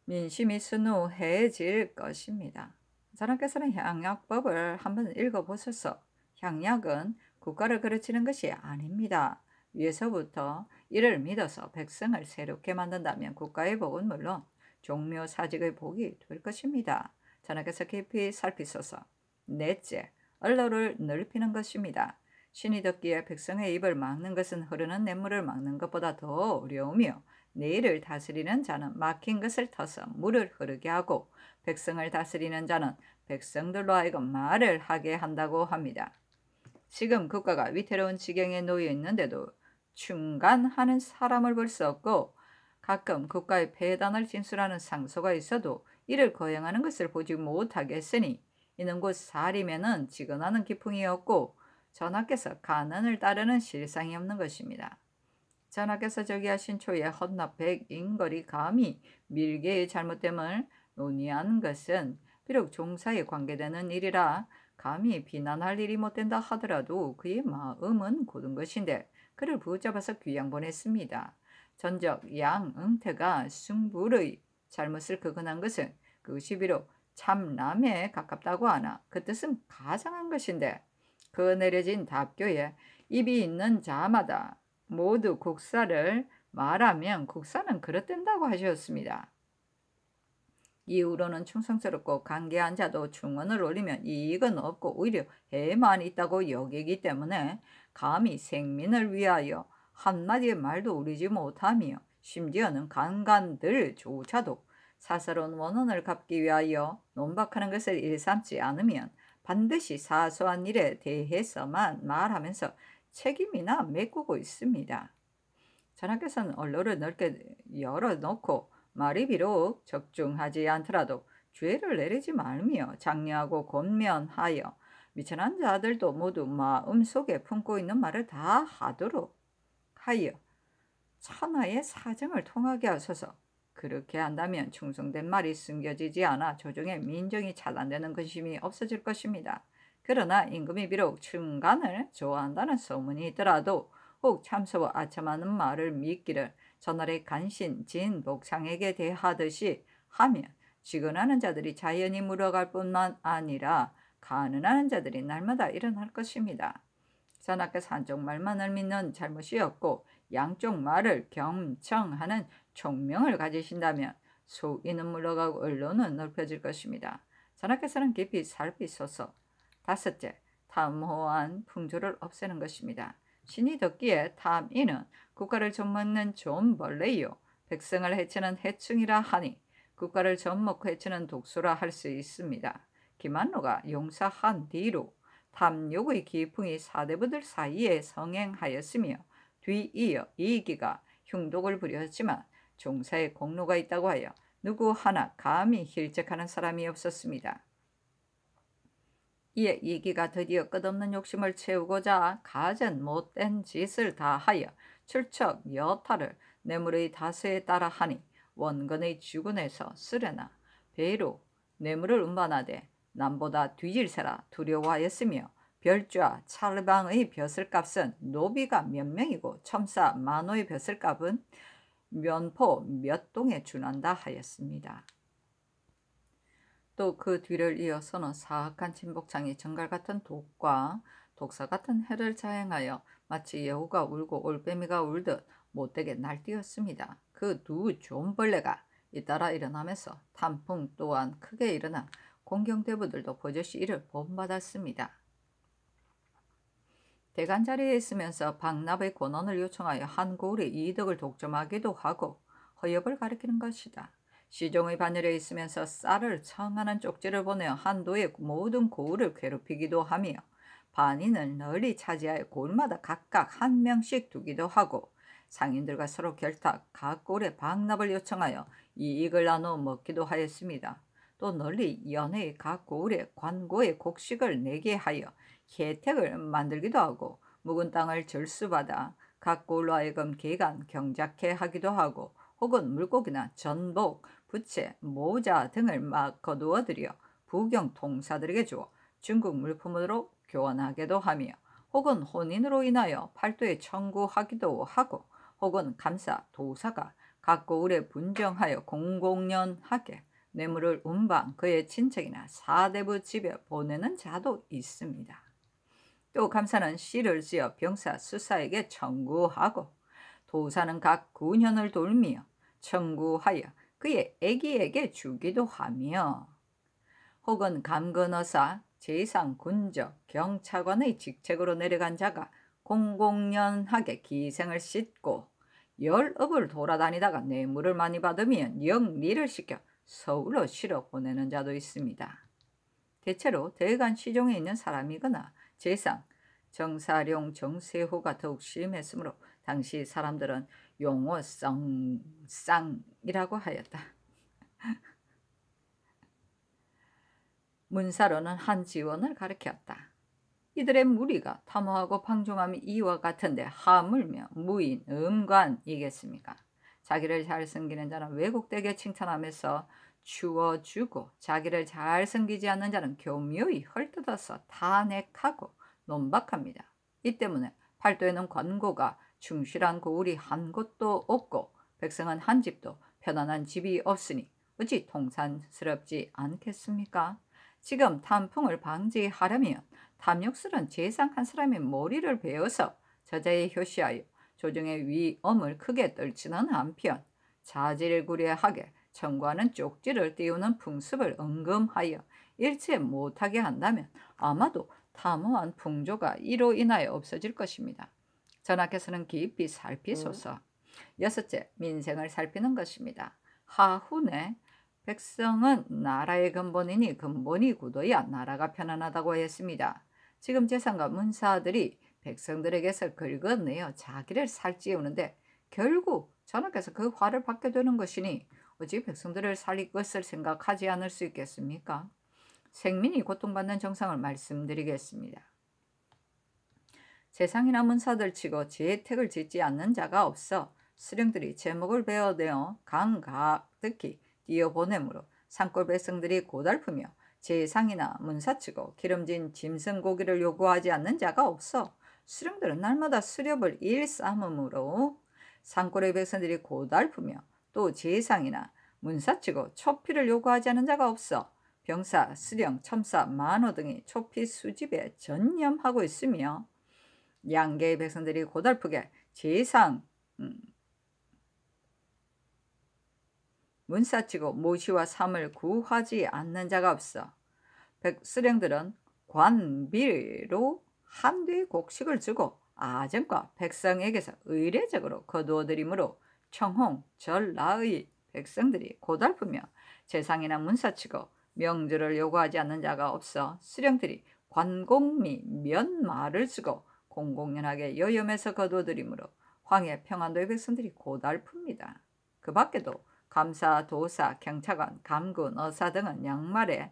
민심이 순우해질 것입니다. 사람께서는 향약법을 한번 읽어보소서 향약은 국가를 그르치는 것이 아닙니다. 위에서부터 이를 믿어서 백성을 새롭게 만든다면 국가의 복은 물론 종묘 사직의 복이 될 것입니다. 전하께서 깊이 살피소서. 넷째, 언로를 넓히는 것입니다. 신이 듣기에 백성의 입을 막는 것은 흐르는 냇물을 막는 것보다 더 어려우며 내일을 다스리는 자는 막힌 것을 터서 물을 흐르게 하고 백성을 다스리는 자는 백성들로 하여금 말을 하게 한다고 합니다. 지금 국가가 위태로운 지경에 놓여 있는데도 중간하는 사람을 볼 수 없고 가끔 국가의 폐단을 진술하는 상소가 있어도 이를 거행하는 것을 보지 못하겠으니 이는 곧 살이면 는 지근하는 기풍이 없고 전하께서 가난을 따르는 실상이 없는 것입니다. 전하께서 저기 하신 초에 헛나백 인거리 감히 밀개의 잘못됨을 논의한 것은 비록 종사에 관계되는 일이라 감히 비난할 일이 못된다 하더라도 그의 마음은 고든 것인데 그를 붙잡아서 귀양 보냈습니다. 전적 양응태가 승부의 잘못을 극은한 것은 그것이 비록 참남에 가깝다고 하나 그 뜻은 가상한 것인데 그 내려진 답교에 입이 있는 자마다 모두 국사를 말하면 국사는 그렇된다고 하셨습니다. 이후로는 충성스럽고 관계한 자도 충원을 올리면 이익은 없고 오히려 해만 있다고 여기기 때문에 감히 생민을 위하여 한마디의 말도 오리지 못하며 심지어는 강간들조차도 사사로운 원혼을 갚기 위하여 논박하는 것을 일삼지 않으면 반드시 사소한 일에 대해서만 말하면서 책임이나 메꾸고 있습니다. 자나께서는 언로를 넓게 열어놓고 말이 비록 적중하지 않더라도 죄를 내리지 말며 장려하고 권면하여 미천한 자들도 모두 마음속에 품고 있는 말을 다 하도록 하여 천하의 사정을 통하게 하소서 그렇게 한다면 충성된 말이 숨겨지지 않아 조정의 민정이 차단되는 근심이 없어질 것입니다. 그러나 임금이 비록 춘간을 좋아한다는 소문이 있더라도 혹 참소와 아첨하는 말을 믿기를 저날의 간신 진복상에게 대하듯이 하면 직언하는 자들이 자연히 물어갈 뿐만 아니라 가능하는 자들이 날마다 일어날 것입니다. 선악께서 한쪽 말만을 믿는 잘못이었고 양쪽 말을 경청하는 총명을 가지신다면 소인은 물러가고 언론은 넓혀질 것입니다. 선악께서는 깊이 살피소서 다섯째, 탐호한 풍조를 없애는 것입니다. 신이 덮기에 탐이는 국가를 좀먹는 좀벌레요 이 백성을 해치는 해충이라 하니 국가를 좀먹고 해치는 독소라할 수 있습니다. 김한로가 용사한 뒤로 탐욕의 기풍이 사대부들 사이에 성행하였으며 뒤이어 이기가 흉독을 부렸지만 종사에 공로가 있다고 하여 누구 하나 감히 힐책하는 사람이 없었습니다. 이에 이기가 드디어 끝없는 욕심을 채우고자 가진 못된 짓을 다하여 출척 여타를 뇌물의 다수에 따라 하니 원근의 주군에서 쓰려나 배로 뇌물을 운반하되 남보다 뒤질세라 두려워하였으며 별주와 찰방의 벼슬값은 노비가 몇 명이고 첨사 만호의 벼슬값은 면포 몇 동에 준한다 하였습니다. 또그 뒤를 이어서는 사악한 침복장이 정갈 같은 독과 독사 같은 해를 자행하여 마치 여우가 울고 올빼미가 울듯 못되게 날뛰었습니다. 그두 존벌레가 잇따라 일어나면서 단풍 또한 크게 일어나 공경대부들도 버젓이 이를 본받았습니다. 대간 자리에 있으면서 박납의 권한을 요청하여 한고을의 이득을 독점하기도 하고 허협을 가리키는 것이다. 시종의 바늘에 있으면서 쌀을 청하는 쪽지를 보내어 한도의 모든 고을을 괴롭히기도 하며 반인을 널리 차지하여 골마다 각각 한 명씩 두기도 하고 상인들과 서로 결탁 각 골에 박납을 요청하여 이익을 나누어 먹기도 하였습니다. 또 널리 연회의 각고을에 관고의 곡식을 내게 하여 혜택을 만들기도 하고 묵은 땅을 절수받아 각 골로 하여금 개간 경작해 하기도 하고 혹은 물고기나 전복, 부채, 모자 등을 막 거두어 들여 부경 통사들에게 주어 중국 물품으로 교환하기도 하며 혹은 혼인으로 인하여 팔도에 청구하기도 하고 혹은 감사, 도사가 각 고을에 분정하여 공공연하게 뇌물을 운반 그의 친척이나 사대부 집에 보내는 자도 있습니다. 또 감사는 시를 지어 병사 수사에게 청구하고 도사는 각 군현을 돌며 청구하여 그의 아기에게 주기도 하며 혹은 감건어사, 제상, 군적, 경찰관의 직책으로 내려간 자가 공공연하게 기생을 씻고 열업을 돌아다니다가 뇌물을 많이 받으면 영리를 시켜 서울로 실어 보내는 자도 있습니다. 대체로 대관 시종에 있는 사람이거나 재상, 정사룡, 정세호가 더욱 심했으므로 당시 사람들은 용어 성쌍이라고 하였다. 문사로는 한지원을 가르켰다. 이들의 무리가 탐호하고 방종함이 이와 같은데 하물며 무인, 음관이겠습니까? 자기를 잘 숨기는 자는 왜곡되게 칭찬하면서 주워주고 자기를 잘 숨기지 않는 자는 교묘히 헐뜯어서 탄핵하고 논박합니다. 이 때문에 팔도에는 권고가 충실한 고울이 한 곳도 없고 백성은 한 집도 편안한 집이 없으니 어찌 통산스럽지 않겠습니까? 지금 탐풍을 방지하려면 탐욕스런 재상한 사람의 머리를 베어서 저자의 효시하여 조정의 위엄을 크게 떨치는 한편 자질구레하게 청구하는 쪽지를 띄우는 풍습을 언금하여 일체 못하게 한다면 아마도 탐모한 풍조가 이로 인하여 없어질 것입니다. 전하께서는 깊이 살피소서. 음. 여섯째, 민생을 살피는 것입니다. 하훈에 백성은 나라의 근본이니 근본이 굳어야 나라가 편안하다고 했습니다. 지금 재산과 문사들이 백성들에게서 긁어내어 자기를 살찌우는데 결국 전하께서 그 화를 받게 되는 것이니 어찌 백성들을 살릴 것을 생각하지 않을 수 있겠습니까? 생민이 고통받는 정상을 말씀드리겠습니다. 세상이나 문사들치고 지혜 택을 짓지 않는 자가 없어 수령들이 제목을 배워내어강각득히 뛰어보내므로 산골 백성들이 고달프며 제상이나 문사치고 기름진 짐승 고기를 요구하지 않는 자가 없어 수령들은 날마다 수렵을 일삼음으로 산골의 백성들이 고달프며 또 제상이나 문사치고 초피를 요구하지 않는 자가 없어 병사, 수령, 첨사, 만호 등이 초피 수집에 전념하고 있으며 양계의 백성들이 고달프게 지상 음, 문사치고 모시와 삶을 구하지 않는 자가 없어. 백수령들은 관비로 한뒤 곡식을 주고 아전과 백성에게서 의례적으로 거두어들이므로 청홍, 전라의 백성들이 고달프며 재상이나 문사치고 명주를 요구하지 않는 자가 없어 수령들이 관공미 면마를 주고 공공연하게 여염에서 거둬들이므로 황해 평안도의 백성들이 고달픕니다. 그 밖에도 감사, 도사, 경차관, 감군, 어사 등은 양말에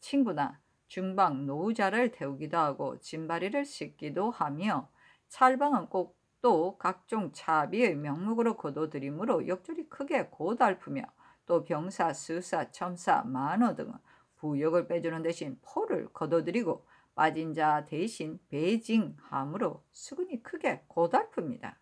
친구나 중방 노후자를 태우기도 하고 짐바리를 싣기도 하며 찰방은 꼭 또 각종 차비의 명목으로 거둬들이므로 역줄이 크게 고달프며 또 병사, 수사, 첨사, 만호 등은 부역을 빼주는 대신 포를 거둬들이고 빠진 자 대신 베이징함으로 수군이 크게 고달픕니다.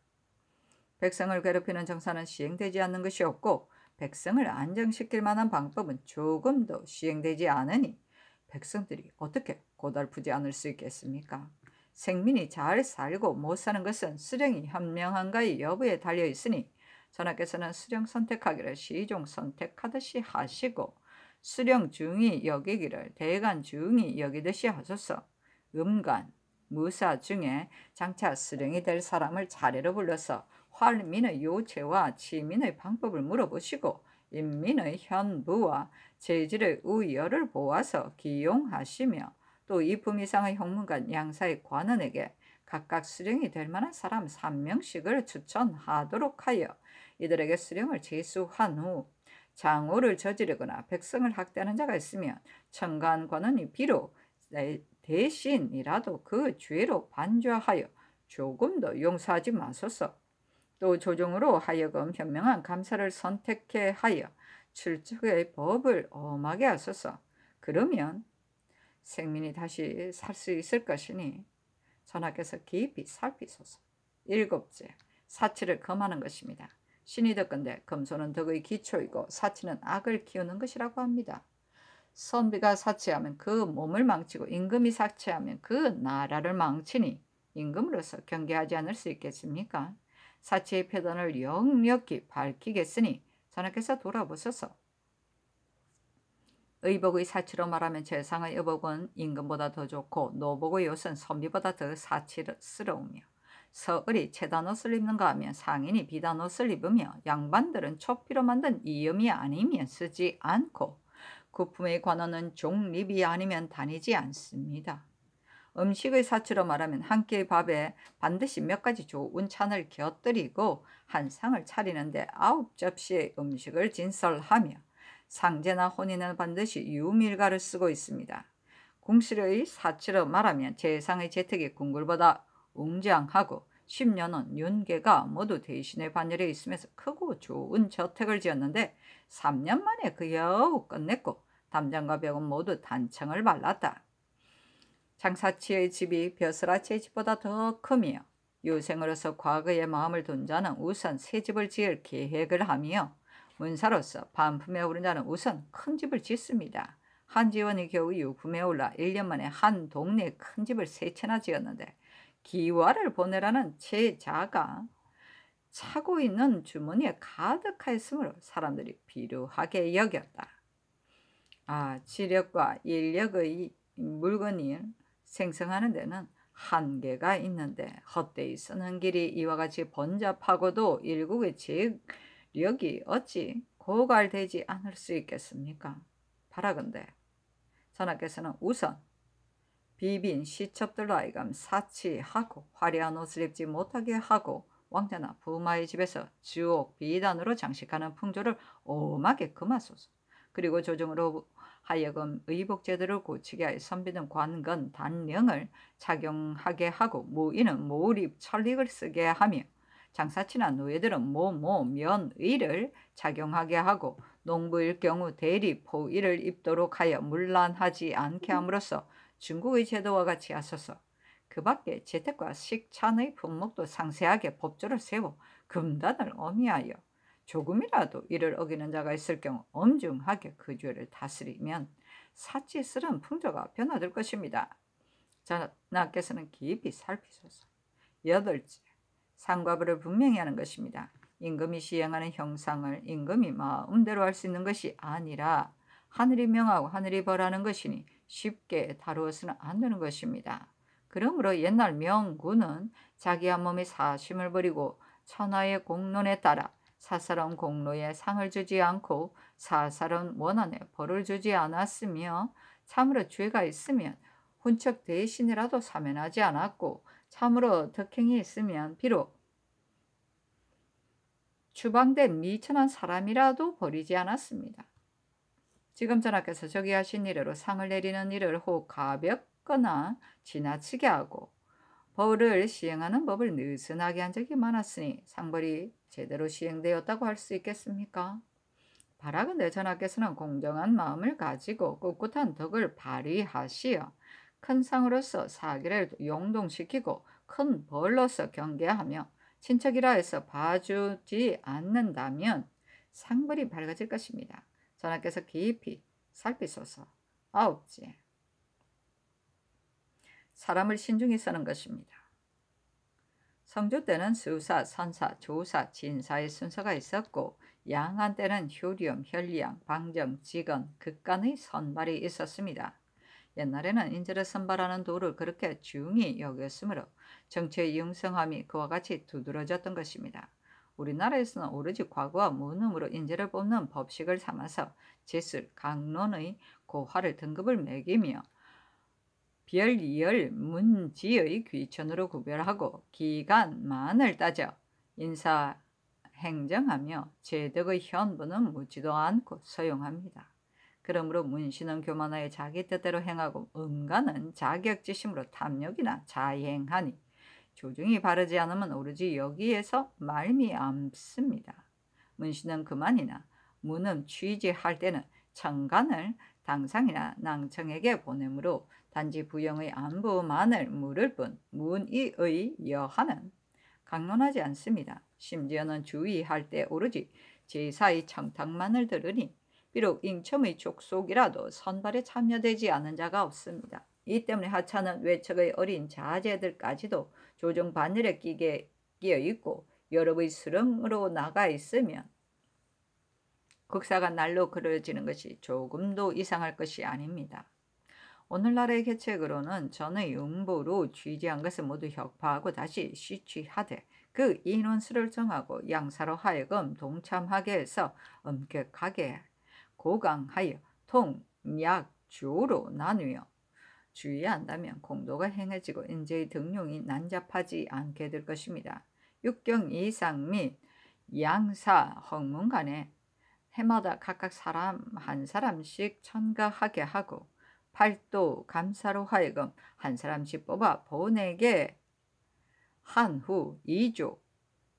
백성을 괴롭히는 정사는 시행되지 않는 것이 없고 백성을 안정시킬 만한 방법은 조금도 시행되지 않으니 백성들이 어떻게 고달프지 않을 수 있겠습니까? 생민이 잘 살고 못 사는 것은 수령이 현명한가의 여부에 달려 있으니 전하께서는 수령 선택하기를 시종 선택하듯이 하시고 수령 중이 여기기를 대관 중이 여기듯이 하소서 음관 무사 중에 장차 수령이 될 사람을 자리로 불러서 활민의 요체와 치민의 방법을 물어보시고 인민의 현부와 재질의 우열을 보아서 기용하시며 또 이품 이상의 형문관 양사의 관원에게 각각 수령이 될 만한 사람 3명씩을 추천하도록 하여 이들에게 수령을 제수한 후 장오를 저지르거나 백성을 학대하는 자가 있으면 청간 관원이 비록 대신이라도 그 죄로 반주하여 조금도 용서하지 마소서. 또 조정으로 하여금 현명한 감사를 선택해 하여 출적의 법을 엄하게 하소서. 그러면 생민이 다시 살 수 있을 것이니 전하께서 깊이 살피소서. 일곱째, 사치를 금하는 것입니다. 신이 덕건데 금소는 덕의 기초이고 사치는 악을 키우는 것이라고 합니다. 선비가 사치하면 그 몸을 망치고 임금이 사치하면 그 나라를 망치니 임금으로서 경계하지 않을 수 있겠습니까? 사치의 표단을 역력히 밝히겠으니 선하께서 돌아보소서. 의복의 사치로 말하면 재상의 의복은 임금보다 더 좋고 노복의 옷은 선비보다 더 사치스러우며 서을이 채단 옷을 입는가 하면 상인이 비단 옷을 입으며 양반들은 초피로 만든 이음이 아니면 쓰지 않고 구품의 관원은 종립이 아니면 다니지 않습니다. 음식의 사치로 말하면 한 끼의 밥에 반드시 몇 가지 좋은 찬을 곁들이고 한 상을 차리는데 아홉 접시의 음식을 진설하며 상제나 혼인은 반드시 유밀가를 쓰고 있습니다. 궁실의 사치로 말하면 재상의 재택이 궁궐보다 웅장하고 10년은 윤계가 모두 대신의 반열에 있으면서 크고 좋은 저택을 지었는데 3년 만에 그여우 끝냈고 담장과 벽은 모두 단청을 발랐다. 장사치의 집이 벼슬아치의 집보다 더 크며 요생으로서 과거의 마음을 둔 자는 우선 새 집을 지을 계획을 하며 문사로서 반품에 오른 자는 우선 큰 집을 짓습니다. 한지원이 겨우 유품에 올라 1년 만에 한동네큰 집을 세 채나 지었는데 기와를 보내라는 제자가 차고 있는 주머니에 가득하였으므로 사람들이 비루하게 여겼다. 아, 지력과 인력의 물건이 생성하는 데는 한계가 있는데 헛되이 쓰는 길이 이와 같이 번잡하고도 일국의 지력이 어찌 고갈되지 않을 수 있겠습니까? 바라건대 전하께서는 우선 비빈 시첩들로 하여금 사치하고 화려한 옷을 입지 못하게 하고 왕자나 부마의 집에서 주옥 비단으로 장식하는 풍조를 오음하게 금하소서. 그리고 조정으로 하여금 의복제도를 고치게 하여 선비는 관건 단령을 착용하게 하고 무인은 모립 철릭을 쓰게 하며 장사치나 노예들은 모모 면의를 착용하게 하고 농부일 경우 대리 포의를 입도록 하여 물란하지 않게 함으로써 중국의 제도와 같이 하소서. 그 밖에 재택과 식찬의 품목도 상세하게 법조를 세워 금단을 엄히하여 조금이라도 이를 어기는 자가 있을 경우 엄중하게 그 죄를 다스리면 사치스러운 풍조가 변화될 것입니다. 자나께서는 깊이 살피소서. 여덟째, 상과부를 분명히 하는 것입니다. 임금이 시행하는 형상을 임금이 마음대로 할 수 있는 것이 아니라 하늘이 명하고 하늘이 벌하는 것이니 쉽게 다루어서는 안 되는 것입니다. 그러므로 옛날 명군은 자기의 몸이 사심을 버리고 천하의 공론에 따라 사사로운 공로에 상을 주지 않고 사사로운 원한에 벌을 주지 않았으며 참으로 죄가 있으면 혼척 대신이라도 사면하지 않았고 참으로 덕행이 있으면 비록 추방된 미천한 사람이라도 버리지 않았습니다. 지금 전하께서 저기 하신 이래로 상을 내리는 일을 혹 가볍거나 지나치게 하고 벌을 시행하는 법을 느슨하게 한 적이 많았으니 상벌이 제대로 시행되었다고 할 수 있겠습니까? 바라건대 전하께서는 공정한 마음을 가지고 꿋꿋한 덕을 발휘하시어 큰 상으로서 사기를 용동시키고 큰 벌로서 경계하며 친척이라 해서 봐주지 않는다면 상벌이 밝아질 것입니다. 전하께서 깊이 살피소서 아홉째 사람을 신중히 쓰는 것입니다. 성조 때는 수사, 선사, 조사, 진사의 순서가 있었고 양한 때는 효렴, 리 현리양, 방정, 직언, 극간의 선발이 있었습니다. 옛날에는 인재를 선발하는 도를 그렇게 중히 여겼으므로 정치의 융성함이 그와 같이 두드러졌던 것입니다. 우리나라에서는 오로지 과거와 무능으로 인재를 뽑는 법식을 삼아서 제술, 강론의 고화를 등급을 매기며 별, 이열, 문지의 귀천으로 구별하고 기간만을 따져 인사 행정하며 제덕의 현부는 묻지도 않고 소용합니다. 그러므로 문신은 교만하여 자기 뜻대로 행하고 음가는 자격지심으로 탐욕이나 자행하니 조중이 바르지 않으면 오로지 여기에서 말미암습니다. 문신은 그만이나 문은 취지할 때는 청간을 당상이나 낭청에게 보내므로 단지 부영의 안부만을 물을 뿐 문의의 여하는 강론하지 않습니다. 심지어는 주의할 때 오로지 제사의 청탁만을 들으니 비록 잉첨의 족속이라도 선발에 참여되지 않은 자가 없습니다. 이 때문에 하찮은 외척의 어린 자제들까지도 조정 바늘에 끼게 끼어 있고 여러의 수렁으로 나가 있으면 극사가 날로 그려지는 것이 조금도 이상할 것이 아닙니다. 오늘날의 개책으로는 전의 음보로 취지한 것을 모두 혁파하고 다시 시취하되 그 인원수를 정하고 양사로 하여금 동참하게 해서 엄격하게 고강하여 통, 약, 주로 나누어 주의한다면 공도가 행해지고 인재의 등용이 난잡하지 않게 될 것입니다. 육경 이상 및 양사 학문 간에 해마다 각각 사람 한 사람씩 천가하게 하고 팔도 감사로 하여금 한 사람씩 뽑아 보내게 한 후 이조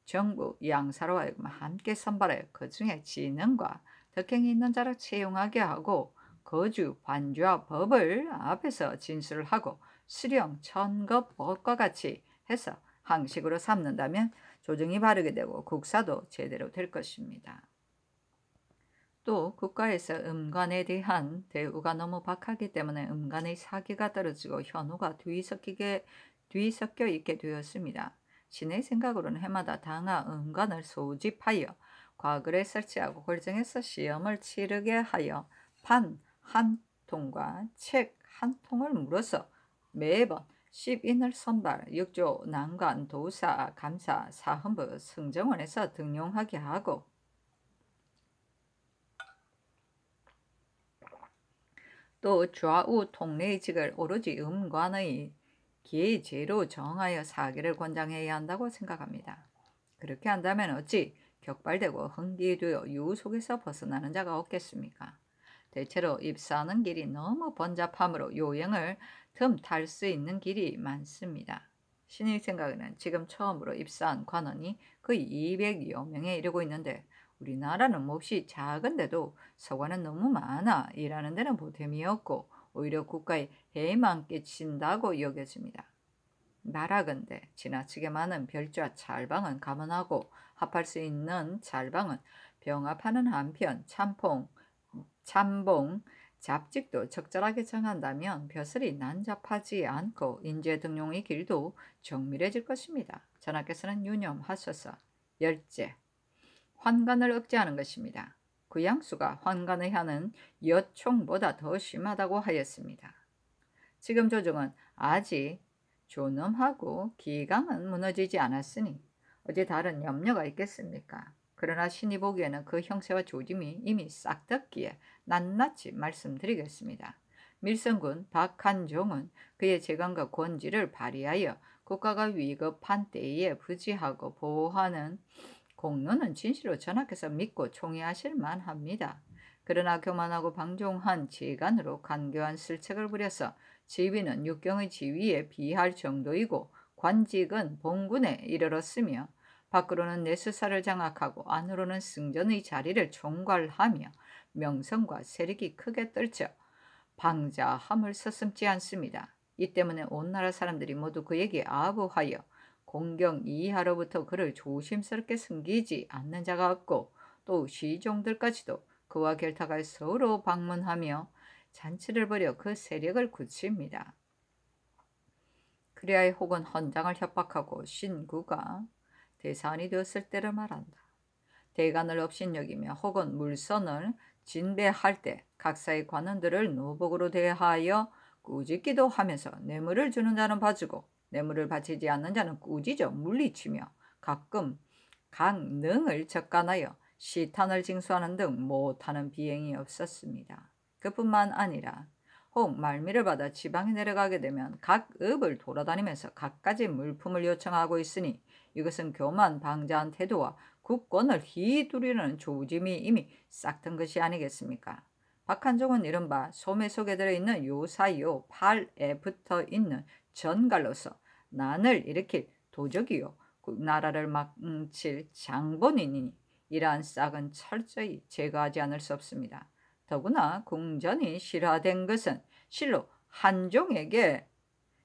정부 양사로 하여금 함께 선발하여 그 중에 지능과 덕행이 있는 자를 채용하게 하고 거주, 반주와 법을 앞에서 진술하고 수령, 천겁, 법과 같이 해서 항식으로 삼는다면 조정이 바르게 되고 국사도 제대로 될 것입니다. 또 국가에서 음관에 대한 대우가 너무 박하기 때문에 음관의 사기가 떨어지고 현우가 뒤섞이게 뒤섞여 있게 되었습니다. 신의 생각으로는 해마다 당하 음관을 소집하여 과거를 설치하고 골정에서 시험을 치르게 하여 판한 통과 책 한 통을 물어서 매번 10인을 선발, 6조 난관, 도사, 감사, 사헌부, 승정원에서 등용하게 하고 또 좌우 통례직을 오로지 음관의 기재로 정하여 사기를 권장해야 한다고 생각합니다. 그렇게 한다면 어찌 격발되고 흥기되어 유 속에서 벗어나는 자가 없겠습니까? 대체로 입사하는 길이 너무 번잡함으로 요행을 틈탈 수 있는 길이 많습니다. 신의 생각에는 지금 처음으로 입사한 관원이 거의 200여 명에 이르고 있는데 우리나라는 몹시 작은데도 서관은 너무 많아 일하는 데는 보탬이 없고 오히려 국가에 해만 끼친다고 여겨집니다. 나라근데 지나치게 많은 별자 찰방은 감안하고 합할 수 있는 찰방은 병합하는 한편 참풍, 참봉, 잡직도 적절하게 정한다면 벼슬이 난잡하지 않고 인재 등용의 길도 정밀해질 것입니다. 전하께서는 유념하소서, 열째 환관을 억제하는 것입니다. 그 양수가 환관의 향은 여총보다 더 심하다고 하였습니다. 지금 조정은 아직 존엄하고 기강은 무너지지 않았으니 어제 다른 염려가 있겠습니까? 그러나 신이 보기에는 그 형세와 조짐이 이미 싹떴기에 낱낱이 말씀드리겠습니다. 밀성군 박한종은 그의 재간과 권지를 발휘하여 국가가 위급한 때에 부지하고 보호하는 공로는 진실로 전하께서 믿고 총애하실 만합니다. 그러나 교만하고 방종한 재간으로 간교한 슬책을 부려서 지위는 육경의 지위에 비할 정도이고 관직은 봉군에 이르렀으며 밖으로는 내 수사를 장악하고 안으로는 승전의 자리를 총괄하며 명성과 세력이 크게 떨쳐 방자함을 서슴지 않습니다. 이 때문에 온 나라 사람들이 모두 그에게 아부하여 공경 이하로부터 그를 조심스럽게 숨기지 않는 자가 없고 또 시종들까지도 그와 결탁할 서로 방문하며 잔치를 벌여 그 세력을 굳힙니다. 그리하여 혹은 헌장을 협박하고 신구가 대사안이 되었을 때를 말한다. 대관을 업신여기며 혹은 물선을 진배할 때 각사의 관원들을 노복으로 대하여 꾸짖기도 하면서 뇌물을 주는 자는 봐주고 뇌물을 바치지 않는 자는 꾸짖어 물리치며 가끔 강능을 적간하여 시탄을 징수하는 등 못하는 비행이 없었습니다. 그뿐만 아니라 혹 말미를 받아 지방에 내려가게 되면 각 읍을 돌아다니면서 각가지 물품을 요청하고 있으니 이것은 교만 방자한 태도와 국권을 휘두르는 조짐이 이미 싹튼 것이 아니겠습니까? 박한종은 이른바 소매 속에 들어있는 요사요 이 팔에 붙어있는 전갈로서 난을 일으킬 도적이요 국 나라를 망칠 장본인이니 이러한 싹은 철저히 제거하지 않을 수 없습니다. 더구나 궁전이 실화된 것은 실로 한종에게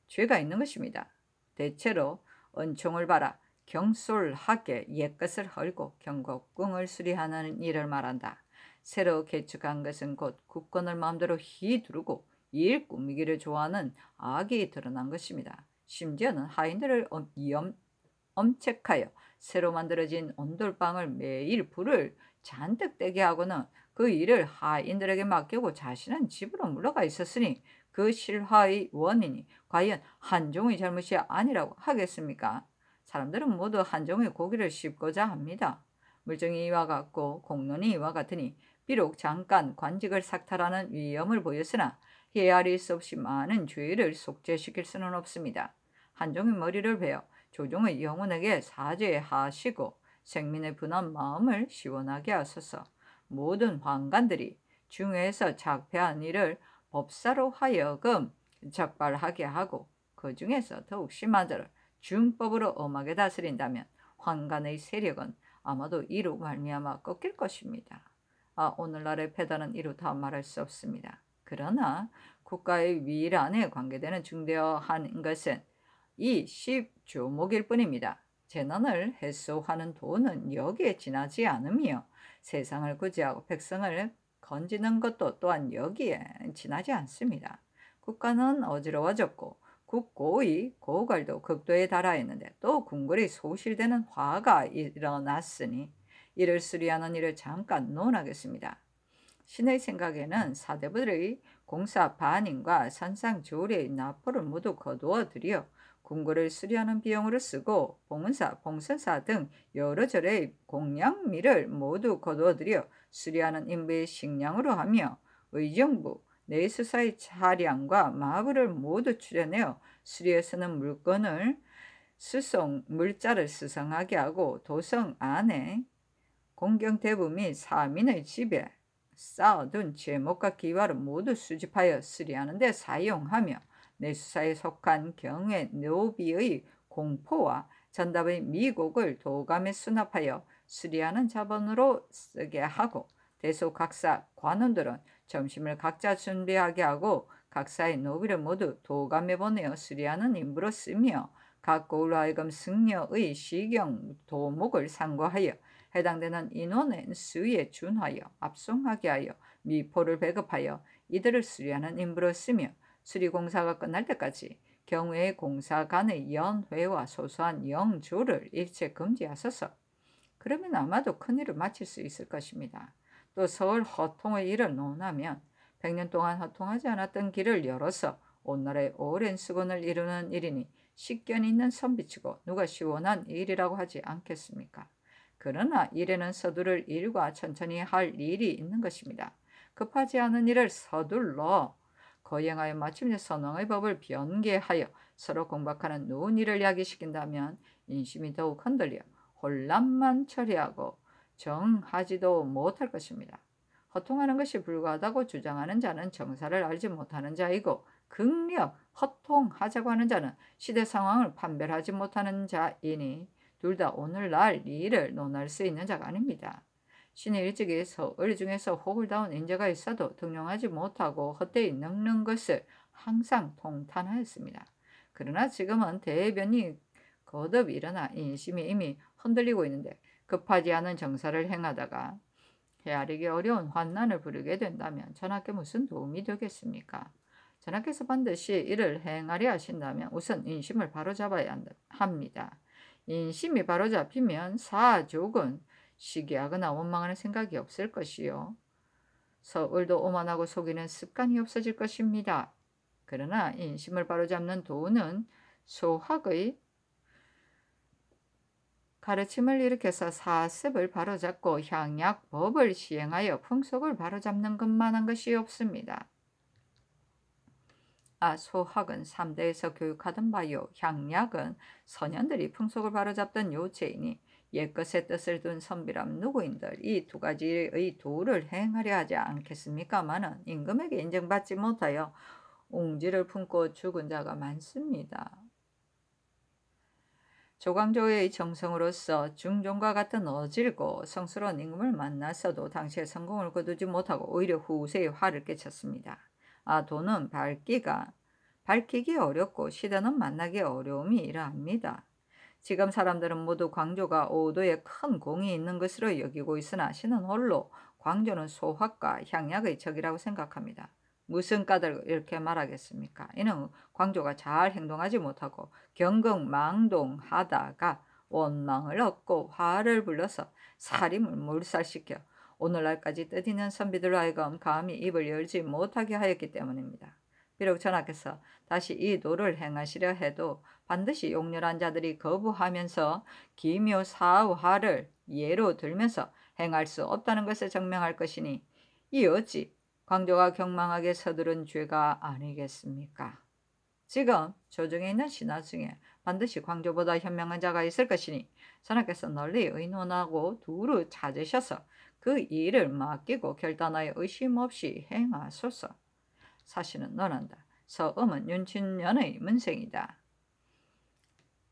죄가 있는 것입니다. 대체로 은총을 봐라 경솔하게 옛것을 헐고 경고궁을 수리하는 일을 말한다. 새로 개축한 것은 곧 국권을 마음대로 휘두르고 일 꾸미기를 좋아하는 악이 드러난 것입니다. 심지어는 하인들을 엄, 염, 엄책하여 새로 만들어진 온돌방을 매일 불을 잔뜩 떼게 하고는 그 일을 하인들에게 맡기고 자신은 집으로 물러가 있었으니 그 실화의 원인이 과연 한종의 잘못이 아니라고 하겠습니까? 사람들은 모두 한 종의 고기를 씹고자 합니다. 물정이 이와 같고 공론이 이와 같으니 비록 잠깐 관직을 삭탈하는 위험을 보였으나 헤아릴 수 없이 많은 주의를 속죄시킬 수는 없습니다. 한종의 머리를 베어 조종의 영혼에게 사죄하시고 생민의 분한 마음을 시원하게 하소서 모든 황관들이 중에서 작패한 일을 법사로 하여금 적발하게 하고 그 중에서 더욱 심한 자를 준법으로 엄하게 다스린다면 환관의 세력은 아마도 이로 말미암아 꺾일 것입니다. 아, 오늘날의 패단은 이로 다 말할 수 없습니다. 그러나 국가의 위란에 관계되는 중대한 것은 이 십조목일 뿐입니다. 재난을 해소하는 돈은 여기에 지나지 않으며 세상을 구제하고 백성을 건지는 것도 또한 여기에 지나지 않습니다. 국가는 어지러워졌고 국고의 고갈도 극도에 달하였는데 또 궁궐이 소실되는 화가 일어났으니 이를 수리하는 일을 잠깐 논하겠습니다. 신의 생각에는 사대부들의 공사 반인과 산상조례의 나포를 모두 거두어 들여 궁궐을 수리하는 비용으로 쓰고 봉은사, 봉선사 등 여러 절의 공양미를 모두 거두어 들여 수리하는 인부의 식량으로 하며 의정부, 네수사의 차량과 마구를 모두 출연해요. 수리에서는 물건을 수송, 물자를 수상하게 하고 도성 안에 공경대부 및 사민의 집에 쌓아둔 제목과 기와를 모두 수집하여 수리하는데 사용하며 내수사에 속한 경의 노비의 공포와 전답의 미곡을 도감에 수납하여 수리하는 자본으로 쓰게 하고 대소각사 관원들은 점심을 각자 준비하게 하고 각사의 노비를 모두 도감에 보내어 수리하는 임무로 쓰며 각 고을로 하여금 승려의 시경 도목을 상고하여 해당되는 인원의 수에 위 준하여 압송하게 하여 미포를 배급하여 이들을 수리하는 임무로 쓰며 수리공사가 끝날 때까지 경우의 공사 간의 연회와 소소한 영조를 일체 금지하소서. 그러면 아마도 큰일을 마칠 수 있을 것입니다. 또 서울 허통의 일을 논하면 100년 동안 허통하지 않았던 길을 열어서 온나의 오랜 수건을 이루는 일이니 식견 있는 선비치고 누가 시원한 일이라고 하지 않겠습니까? 그러나 일에는 서두를 일과 천천히 할 일이 있는 것입니다. 급하지 않은 일을 서둘러 거행하여 마침내 선왕의 법을 변개하여 서로 공박하는 누운 일을 야기시킨다면 인심이 더욱 흔들려 혼란만 처리하고 정하지도 못할 것입니다. 허통하는 것이 불가하다고 주장하는 자는 정사를 알지 못하는 자이고 극력 허통하자고 하는 자는 시대 상황을 판별하지 못하는 자이니 둘 다 오늘날 일을 논할 수 있는 자가 아닙니다. 신의 일찍이 서을 중에서 호을다운 인재가 있어도 등용하지 못하고 헛되이 늙는 것을 항상 통탄하였습니다. 그러나 지금은 대변이 거듭 일어나 인심이 이미 흔들리고 있는데 급하지 않은 정사를 행하다가 헤아리기 어려운 환난을 부르게 된다면 전하께 무슨 도움이 되겠습니까? 전하께서 반드시 이를 행하려 하신다면 우선 인심을 바로잡아야 합니다. 인심이 바로잡히면 사족은 시기하거나 원망하는 생각이 없을 것이요. 서울도 오만하고 속이는 습관이 없어질 것입니다. 그러나 인심을 바로잡는 도는 소학의 가르침을 일으켜서 사습을 바로잡고 향약법을 시행하여 풍속을 바로잡는 것만한 것이 없습니다. 아, 소학은 3대에서 교육하던 바요 향약은 선현들이 풍속을 바로잡던 요체이니 옛것의 뜻을 둔 선비람 누구인들 이 두 가지의 도를 행하려 하지 않겠습니까마는 임금에게 인정받지 못하여 옹지를 품고 죽은 자가 많습니다. 조광조의 정성으로서 중종과 같은 어질고 성스러운 임금을 만났어도 당시의 성공을 거두지 못하고 오히려 후세의 화를 깨쳤습니다. 아, 돈은 밝기가 밝히기 어렵고 시대는 만나기 어려움이 일합니다. 지금 사람들은 모두 광조가 오도에 큰 공이 있는 것으로 여기고 있으나 신은 홀로 광조는 소확과 향약의 적이라고 생각합니다. 무슨 까닭 이렇게 말하겠습니까? 이는 광조가 잘 행동하지 못하고 경극 망동하다가 원망을 얻고 화를 불러서 살인을 몰살시켜 오늘날까지 뜻있는 선비들로 하여금 감히 입을 열지 못하게 하였기 때문입니다. 비록 전하께서 다시 이 도를 행하시려 해도 반드시 용렬한 자들이 거부하면서 기묘사화를 예로 들면서 행할 수 없다는 것을 증명할 것이니 이 어찌 광조가 경망하게 서두른 죄가 아니겠습니까? 지금 조정에 있는 신하 중에 반드시 광조보다 현명한 자가 있을 것이니 선하께서 널리 의논하고 두루 찾으셔서 그 일을 맡기고 결단하여 의심 없이 행하소서. 사실은 논한다. 서음은 윤친년의 문생이다.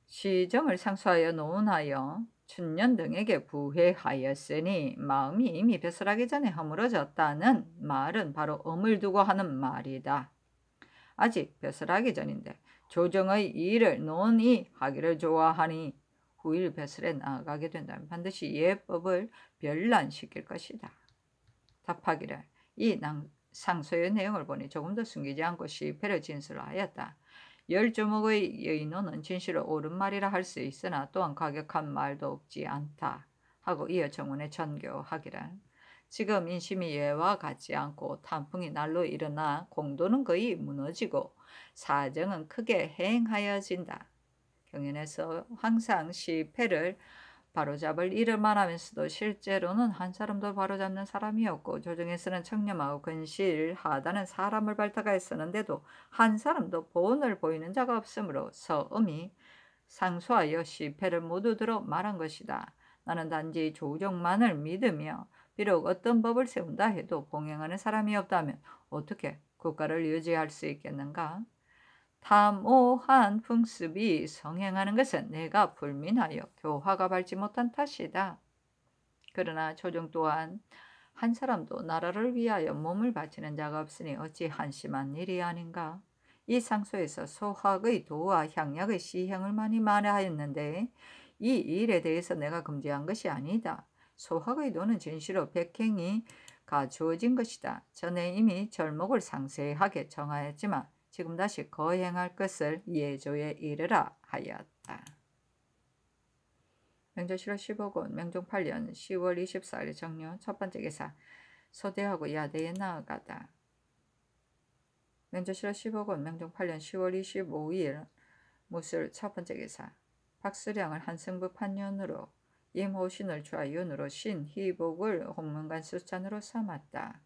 시정을 상수하여 논하여 춘년 등에게 구회하였으니 마음이 이미 배설하기 전에 허물어졌다는 말은 바로 엄을 두고 하는 말이다. 아직 배설하기 전인데 조정의 일을 논의 하기를 좋아하니 후일 배설에 나아가게 된다면 반드시 예법을 변란시킬 것이다. 답하기를 이 상소의 내용을 보니 조금 더 숨기지 않고 시패를 진술하였다. 열 주먹의 여인은 진실을 옳은 말이라 할 수 있으나 또한 과격한 말도 없지 않다. 하고 이어 정원에 전교하기라. 지금 인심이 예와 같지 않고 단풍이 날로 일어나 공도는 거의 무너지고 사정은 크게 해행하여진다. 경연에서 항상 시패를 바로잡을 일을 만하면서도 실제로는 한 사람도 바로잡는 사람이었고 조정에서는 청렴하고 근실하다는 사람을 발탁하였었는데도 한 사람도 본을 보이는 자가 없으므로 서음이 상수하여 실패를 모두 들어 말한 것이다. 나는 단지 조정만을 믿으며 비록 어떤 법을 세운다 해도 봉행하는 사람이 없다면 어떻게 국가를 유지할 수 있겠는가? 탐오한 풍습이 성행하는 것은 내가 불민하여 교화가 밟지 못한 탓이다. 그러나 조정 또한 한 사람도 나라를 위하여 몸을 바치는 자가 없으니 어찌 한심한 일이 아닌가. 이 상소에서 소학의 도와 향약의 시행을 많이 만회하였는데 이 일에 대해서 내가 금지한 것이 아니다. 소학의 도는 진실로 백행이가 주어진 것이다. 전에 이미 절목을 상세하게 정하였지만 지금 다시 거행할 것을 예조에 이르라 하였다. 명조실록 15권 명종 8년 10월 24일 정년 첫 번째 기사 소대하고 야대에 나아가다. 명조실록 15권 명종 8년 10월 25일 무술 첫 번째 기사 박수량을 한승부 판년으로 임호신을 좌윤으로 신희복을 홍문관 수찬으로 삼았다.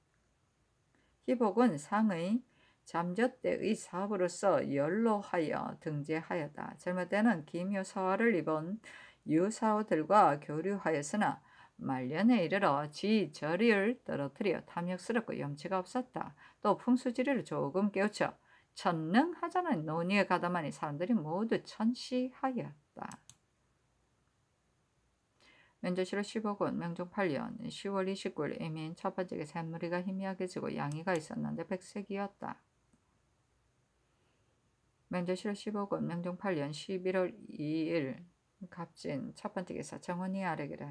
희복은 상의 잠젖대의 사업으로서 연로하여 등재하였다. 젊을 때는 기묘사화를 입은 유사오들과 교류하였으나 말년에 이르러 지 저리를 떨어뜨려 탐욕스럽고 염치가 없었다. 또 풍수지리를 조금 깨우쳐 천능하자는 논의에 가담하니 사람들이 모두 천시하였다. 면조시로 15권 명종 8년 10월 29일 이민 첫 번째 샘무리가 희미하게 지고 양이가 있었는데 백색이었다. 면제실 10억 명종 8년 11월 2일 갑진 첫 번째 기사 정원이 아래기를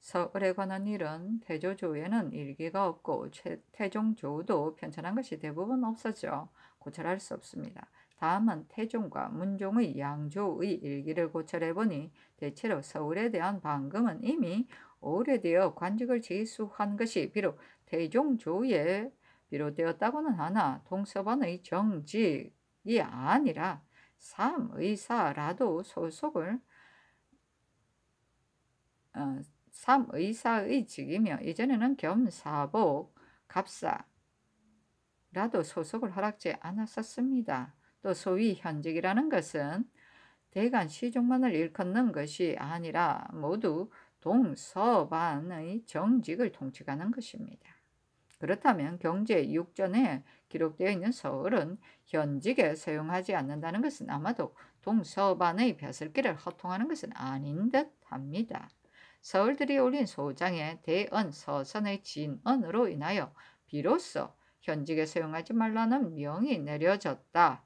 서울에 관한 일은 태조조에는 일기가 없고 최, 태종조도 편찬한 것이 대부분 없었죠. 고찰할 수 없습니다. 다만 태종과 문종의 양조의 일기를 고찰해보니 대체로 서울에 대한 방금은 이미 오래되어 관직을 제수한 것이 비록 태종조에 비롯되었다고는 하나 동서반의 정직 이 아니라 삼의사라도 소속을 어, 삼의사의 직이며 이전에는 겸사복, 갑사라도 소속을 허락지 않았었습니다. 또 소위 현직이라는 것은 대간 시종만을 일컫는 것이 아니라 모두 동서반의 정직을 통치하는 것입니다. 그렇다면 경제 6전에 기록되어 있는 서울은 현직에 사용하지 않는다는 것은 아마도 동서반의 벼슬길을 허통하는 것은 아닌 듯 합니다. 서울들이 올린 소장의 대언 서선의 진언으로 인하여 비로소 현직에 사용하지 말라는 명이 내려졌다.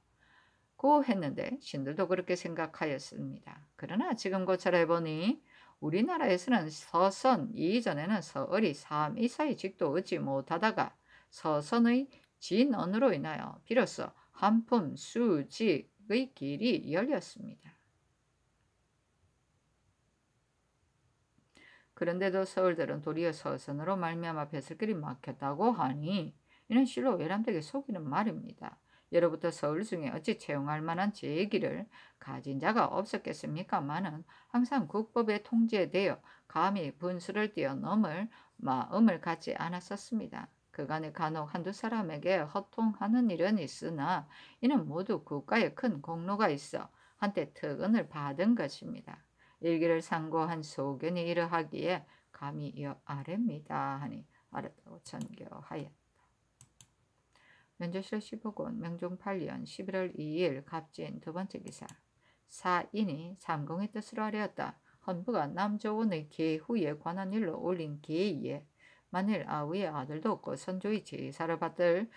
고 했는데 신들도 그렇게 생각하였습니다. 그러나 지금 고찰해보니 우리나라에서는 서선 이전에는 서을이 삼 이사의 직도 얻지 못하다가 서선의 진언으로 인하여 비로소 한품 수직의 길이 열렸습니다. 그런데도 서울들은 도리어 서선으로 말미암아 뱃슬길이 막혔다고 하니 이는 실로 외람되게 속이는 말입니다. 여러부터 서울 중에 어찌 채용할 만한 재기를 가진 자가 없었겠습니까마는 항상 국법에통제되어 감히 분수를 뛰어넘을 마음을 갖지 않았었습니다. 그간에 간혹 한두 사람에게 허통하는 일은 있으나 이는 모두 국가에 큰 공로가 있어 한때 특은을 받은 것입니다. 일기를 상고한 소견이 이러하기에 감히 여 아래입니다 하니 알았다고 전교하여 면조실 15군 명종 8년 11월 2일 갑진 두 번째 기사 사인이 삼공의 뜻으로 하려였다. 헌부가 남조원의 계 후에 관한 일로 올린 계의에 만일 아우의 아들도 없고 선조의 제사를 받을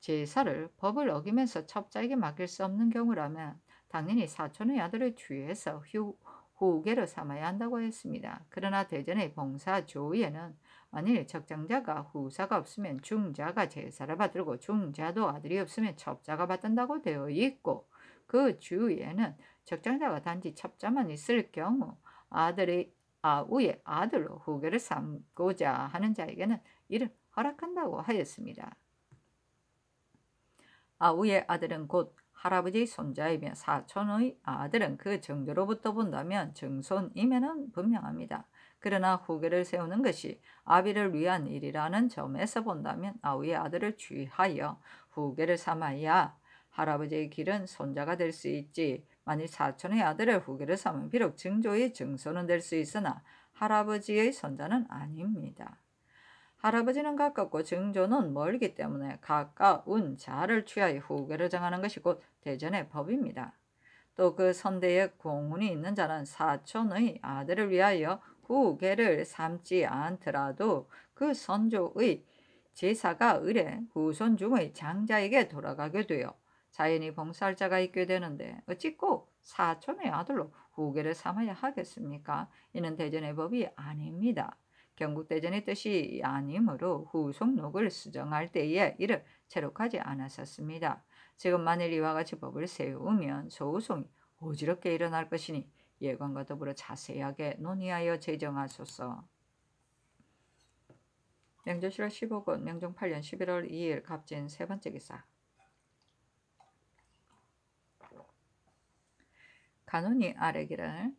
제사를 법을 어기면서 첩자에게 맡길 수 없는 경우라면 당연히 사촌의 아들을 취해서 휴, 후계로 삼아야 한다고 했습니다. 그러나 대전의 봉사 조의에는 만일 적장자가 후사가 없으면 중자가 제사를 받들고 중자도 아들이 없으면 첩자가 받든다고 되어 있고 그 주위에는 적장자가 단지 첩자만 있을 경우 아들의 아우의 아들로 후계를 삼고자 하는 자에게는 이를 허락한다고 하였습니다. 아우의 아들은 곧 할아버지의 손자이며 사촌의 아들은 그 정도로부터 본다면 정손임에는 분명합니다. 그러나 후계를 세우는 것이 아비를 위한 일이라는 점에서 본다면 아우의 아들을 취하여 후계를 삼아야 할아버지의 길은 손자가 될 수 있지 만일 사촌의 아들을 후계를 삼은 비록 증조의 증손은 될 수 있으나 할아버지의 손자는 아닙니다. 할아버지는 가깝고 증조는 멀기 때문에 가까운 자를 취하여 후계를 정하는 것이 곧 대전의 법입니다. 또 그 선대의 공훈이 있는 자는 사촌의 아들을 위하여 후계를 삼지 않더라도 그 선조의 제사가 의뢰 후손 중의 장자에게 돌아가게 되어 자연히 봉살자가 있게 되는데 어찌 꼭 사촌의 아들로 후계를 삼아야 하겠습니까? 이는 대전의 법이 아닙니다. 경국대전의 뜻이 아니므로 후속록을 수정할 때에 이를 채록하지 않았었습니다. 지금 만일 이와 같이 법을 세우면 소우송이 어지럽게 일어날 것이니 예관과 더불어 자세하게 논의하여 제정하소서. 명조실화 15권 명종 8년 11월 2일 갑진 세 번째 기사 간운이 아래기를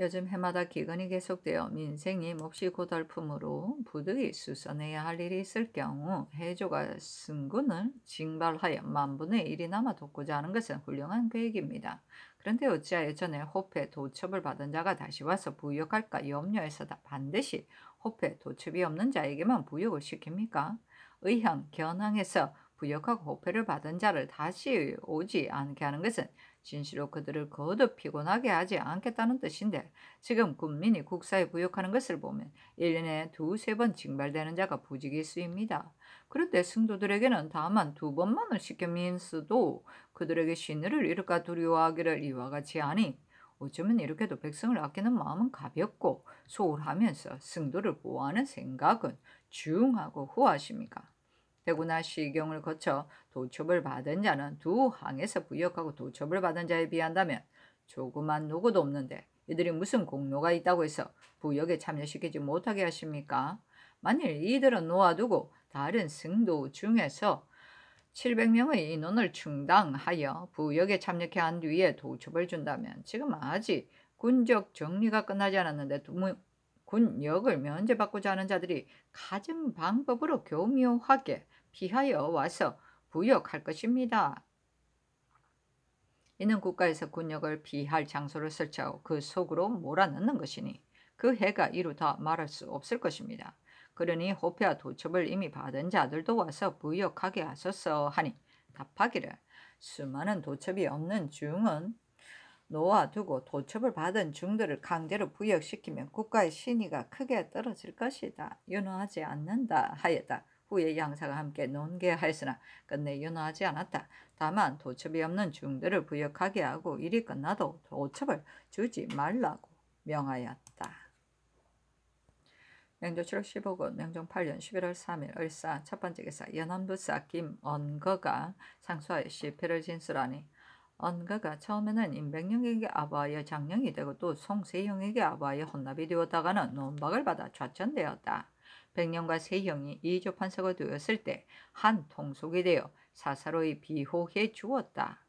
요즘 해마다 기근이 계속되어 민생이 몹시 고달픔으로 부득이 수선해야 할 일이 있을 경우 해조가 승군을 징발하여 만분의 일이 남아 돕고자 하는 것은 훌륭한 계획입니다. 그런데 어찌하여 전에 호패 도첩을 받은 자가 다시 와서 부역할까 염려해서 다 반드시 호패 도첩이 없는 자에게만 부역을 시킵니까? 의향, 견항에서 부역하고 호패를 받은 자를 다시 오지 않게 하는 것은 진실로 그들을 거듭 피곤하게 하지 않겠다는 뜻인데 지금 군민이 국사에 부역하는 것을 보면 1년에 두세 번 징발되는 자가 부지기수입니다. 그런데 승도들에게는 다만 두 번만을 시켜 민스도 그들에게 신의를 잃을까 두려워하기를 이와 같이 하니 어쩌면 이렇게도 백성을 아끼는 마음은 가볍고 소홀하면서 승도를 보호하는 생각은 중하고 후하십니까? 대구나 시경을 거쳐 도첩을 받은 자는 두 항에서 부역하고 도첩을 받은 자에 비한다면 조그만 누구도 없는데 이들이 무슨 공로가 있다고 해서 부역에 참여시키지 못하게 하십니까? 만일 이들은 놓아두고 다른 승도 중에서 700명의 인원을 충당하여 부역에 참여케 한 뒤에 도첩을 준다면 지금 아직 군적 정리가 끝나지 않았는데 군역을 면제받고자 하는 자들이 가증 방법으로 교묘하게 피하여 와서 부역할 것입니다. 이는 국가에서 군역을 피할 장소를 설치하고 그 속으로 몰아넣는 것이니 그 해가 이루 다 말할 수 없을 것입니다. 그러니 호패와 도첩을 이미 받은 자들도 와서 부역하게 하소서 하니 답하기를 수많은 도첩이 없는 중은 놓아두고 도첩을 받은 중들을 강제로 부역시키면 국가의 신의가 크게 떨어질 것이다. 윤호하지 않는다 하였다. 후에 양사가 함께 논개하였으나 끝내 윤호하지 않았다. 다만 도첩이 없는 중들을 부역하게 하고 일이 끝나도 도첩을 주지 말라고 명하였다. 명조 7월 15일, 명종 8년 11월 3일 을사 첫 번째 기사 연안부사 김언거가 상수하여 시패를 진술하니 언거가 처음에는 임백령에게 아바하여 장령이 되고 또 송세영에게 아바하여 혼납이 되었다가는 논박을 받아 좌천되었다. 백령과 세형이 이조판서가 되었을 때 한 통속이 되어 사사로이 비호해 주었다.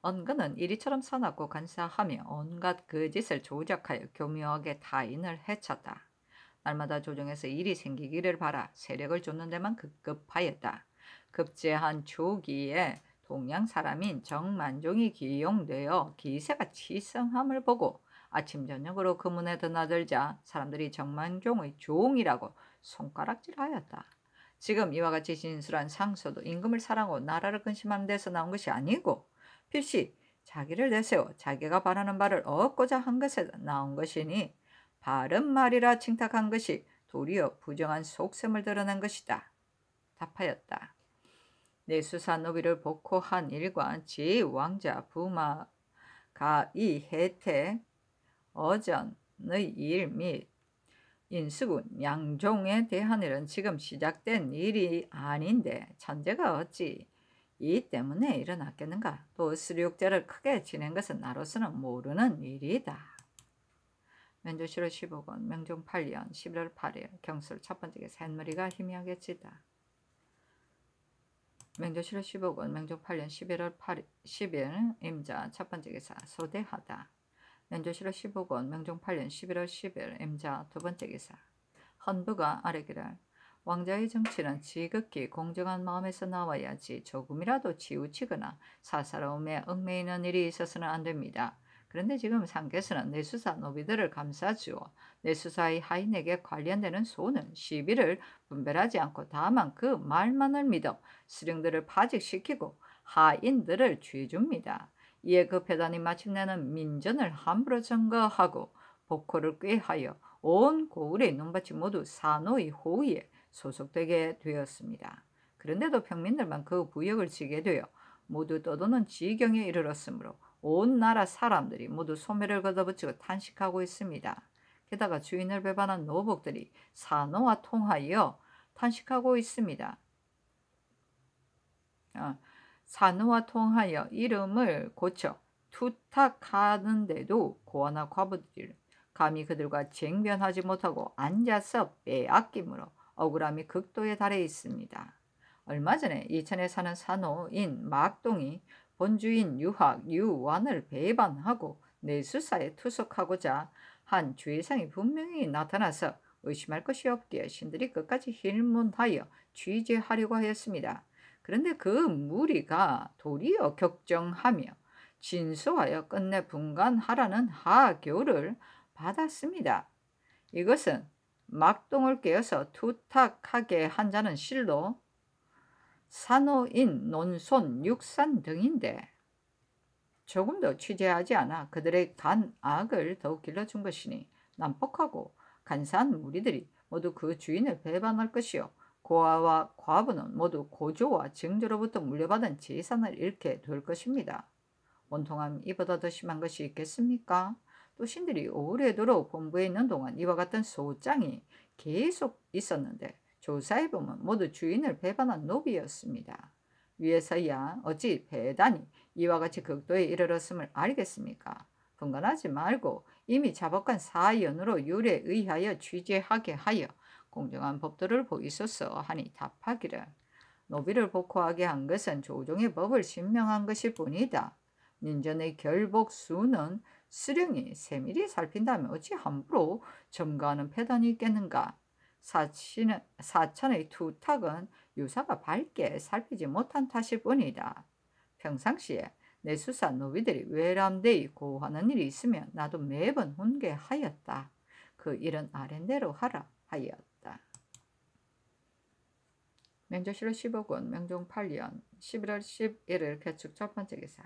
언거는 이리처럼 사납고 간사하며 온갖 그 짓을 조작하여 교묘하게 타인을 해쳤다. 날마다 조정에서 일이 생기기를 바라 세력을 쫓는 데만 급급하였다. 급제한 초기에 동양 사람인 정만종이 기용되어 기세가 치성함을 보고 아침 저녁으로 그 문에 드나들자 사람들이 정만종의 종이라고 손가락질하였다. 지금 이와 같이 진술한 상소도 임금을 사랑하고 나라를 근심하는 데서 나온 것이 아니고 필시 자기를 내세워 자기가 바라는 바를 얻고자 한 것에 나온 것이니 바른 말이라 칭탁한 것이 도리어 부정한 속셈을 드러낸 것이다. 답하였다. 내수사 노비를 복호한 일관 지 왕자 부마가 이 혜택 어전의 일 및 인수군 양종에 대한 일은 지금 시작된 일이 아닌데 천재가 어찌 이 때문에 일어났겠는가 또 수륙제를 크게 지낸 것은 나로서는 모르는 일이다. 면조시로 1 5건 명종 8년 11월 8일 경술 첫 번째 샘머리가 희미하게 지다. 명조시로 1 5건 명종 8년 11월 8일 10일 임자 첫 번째 기사 소대하다. 면조시로 1 5건 명종 8년 11월 10일 임자 두 번째 기사 헌부가 아래기를 왕자의 정치는 지극히 공정한 마음에서 나와야지 조금이라도 치우치거나 사사로움에 얽매이는 일이 있어서는 안 됩니다. 그런데 지금 상계수는 내수사 노비들을 감싸주어 내수사의 하인에게 관련되는 소는 시비를 분별하지 않고 다만 그 말만을 믿어 수령들을 파직시키고 하인들을 죄줍니다. 이에 그 표단이 마침내는 민전을 함부로 증거하고 복호를 꾀하여 온 고을의 눈밭이 모두 사노의 호위에 소속되게 되었습니다. 그런데도 평민들만 그 부역을 지게 되어 모두 떠도는 지경에 이르렀으므로 온 나라 사람들이 모두 소매를 걷어붙이고 탄식하고 있습니다. 게다가 주인을 배반한 노복들이 산호와 통하여 탄식하고 있습니다. 아, 산호와 통하여 이름을 고쳐 투탁하는데도 고아나 과부들 감히 그들과 쟁변하지 못하고 앉아서 빼앗김으로 억울함이 극도에 달해 있습니다. 얼마 전에 이천에 사는 산호인 막동이 본주인 유학 유완을 배반하고 내 수사에 투석하고자 한주의상이 분명히 나타나서 의심할 것이 없기에 신들이 끝까지 힐문하여 취재하려고 하였습니다. 그런데 그 무리가 도리어 격정하며 진소하여 끝내 분간하라는 하교를 받았습니다. 이것은 막동을 깨어서 투탁하게 한 자는 실로 산호인, 논손, 육산 등인데 조금 더 취재하지 않아 그들의 간악을 더욱 길러준 것이니 난폭하고 간사한 무리들이 모두 그 주인을 배반할 것이요 고아와 과부는 모두 고조와 증조로부터 물려받은 재산을 잃게 될 것입니다. 온통함 이보다 더 심한 것이 있겠습니까? 또 신들이 오래도록 본부에 있는 동안 이와 같은 소장이 계속 있었는데 조사해보면 모두 주인을 배반한 노비였습니다. 위에서야 어찌 배단이 이와 같이 극도에 이르렀음을 알겠습니까? 분간하지 말고 이미 자복한 사연으로 유례에 의하여 취재하게 하여 공정한 법도를 보이소서 하니 답하기를 노비를 복호하게 한 것은 조종의 법을 신명한 것일 뿐이다. 민전의 결복 수는 수령이 세밀히 살핀다면 어찌 함부로 점거하는 패단이 있겠는가? 사천의 투탁은 유사가 밝게 살피지 못한 탓일 뿐이다. 평상시에 내 수사 노비들이 외람되이 고하는 일이 있으면 나도 매번 훈계하였다. 그 일은 아랜대로 하라 하였다. 명조실록 15권 명종 8년 11월 11일 개축 첫 번째 기사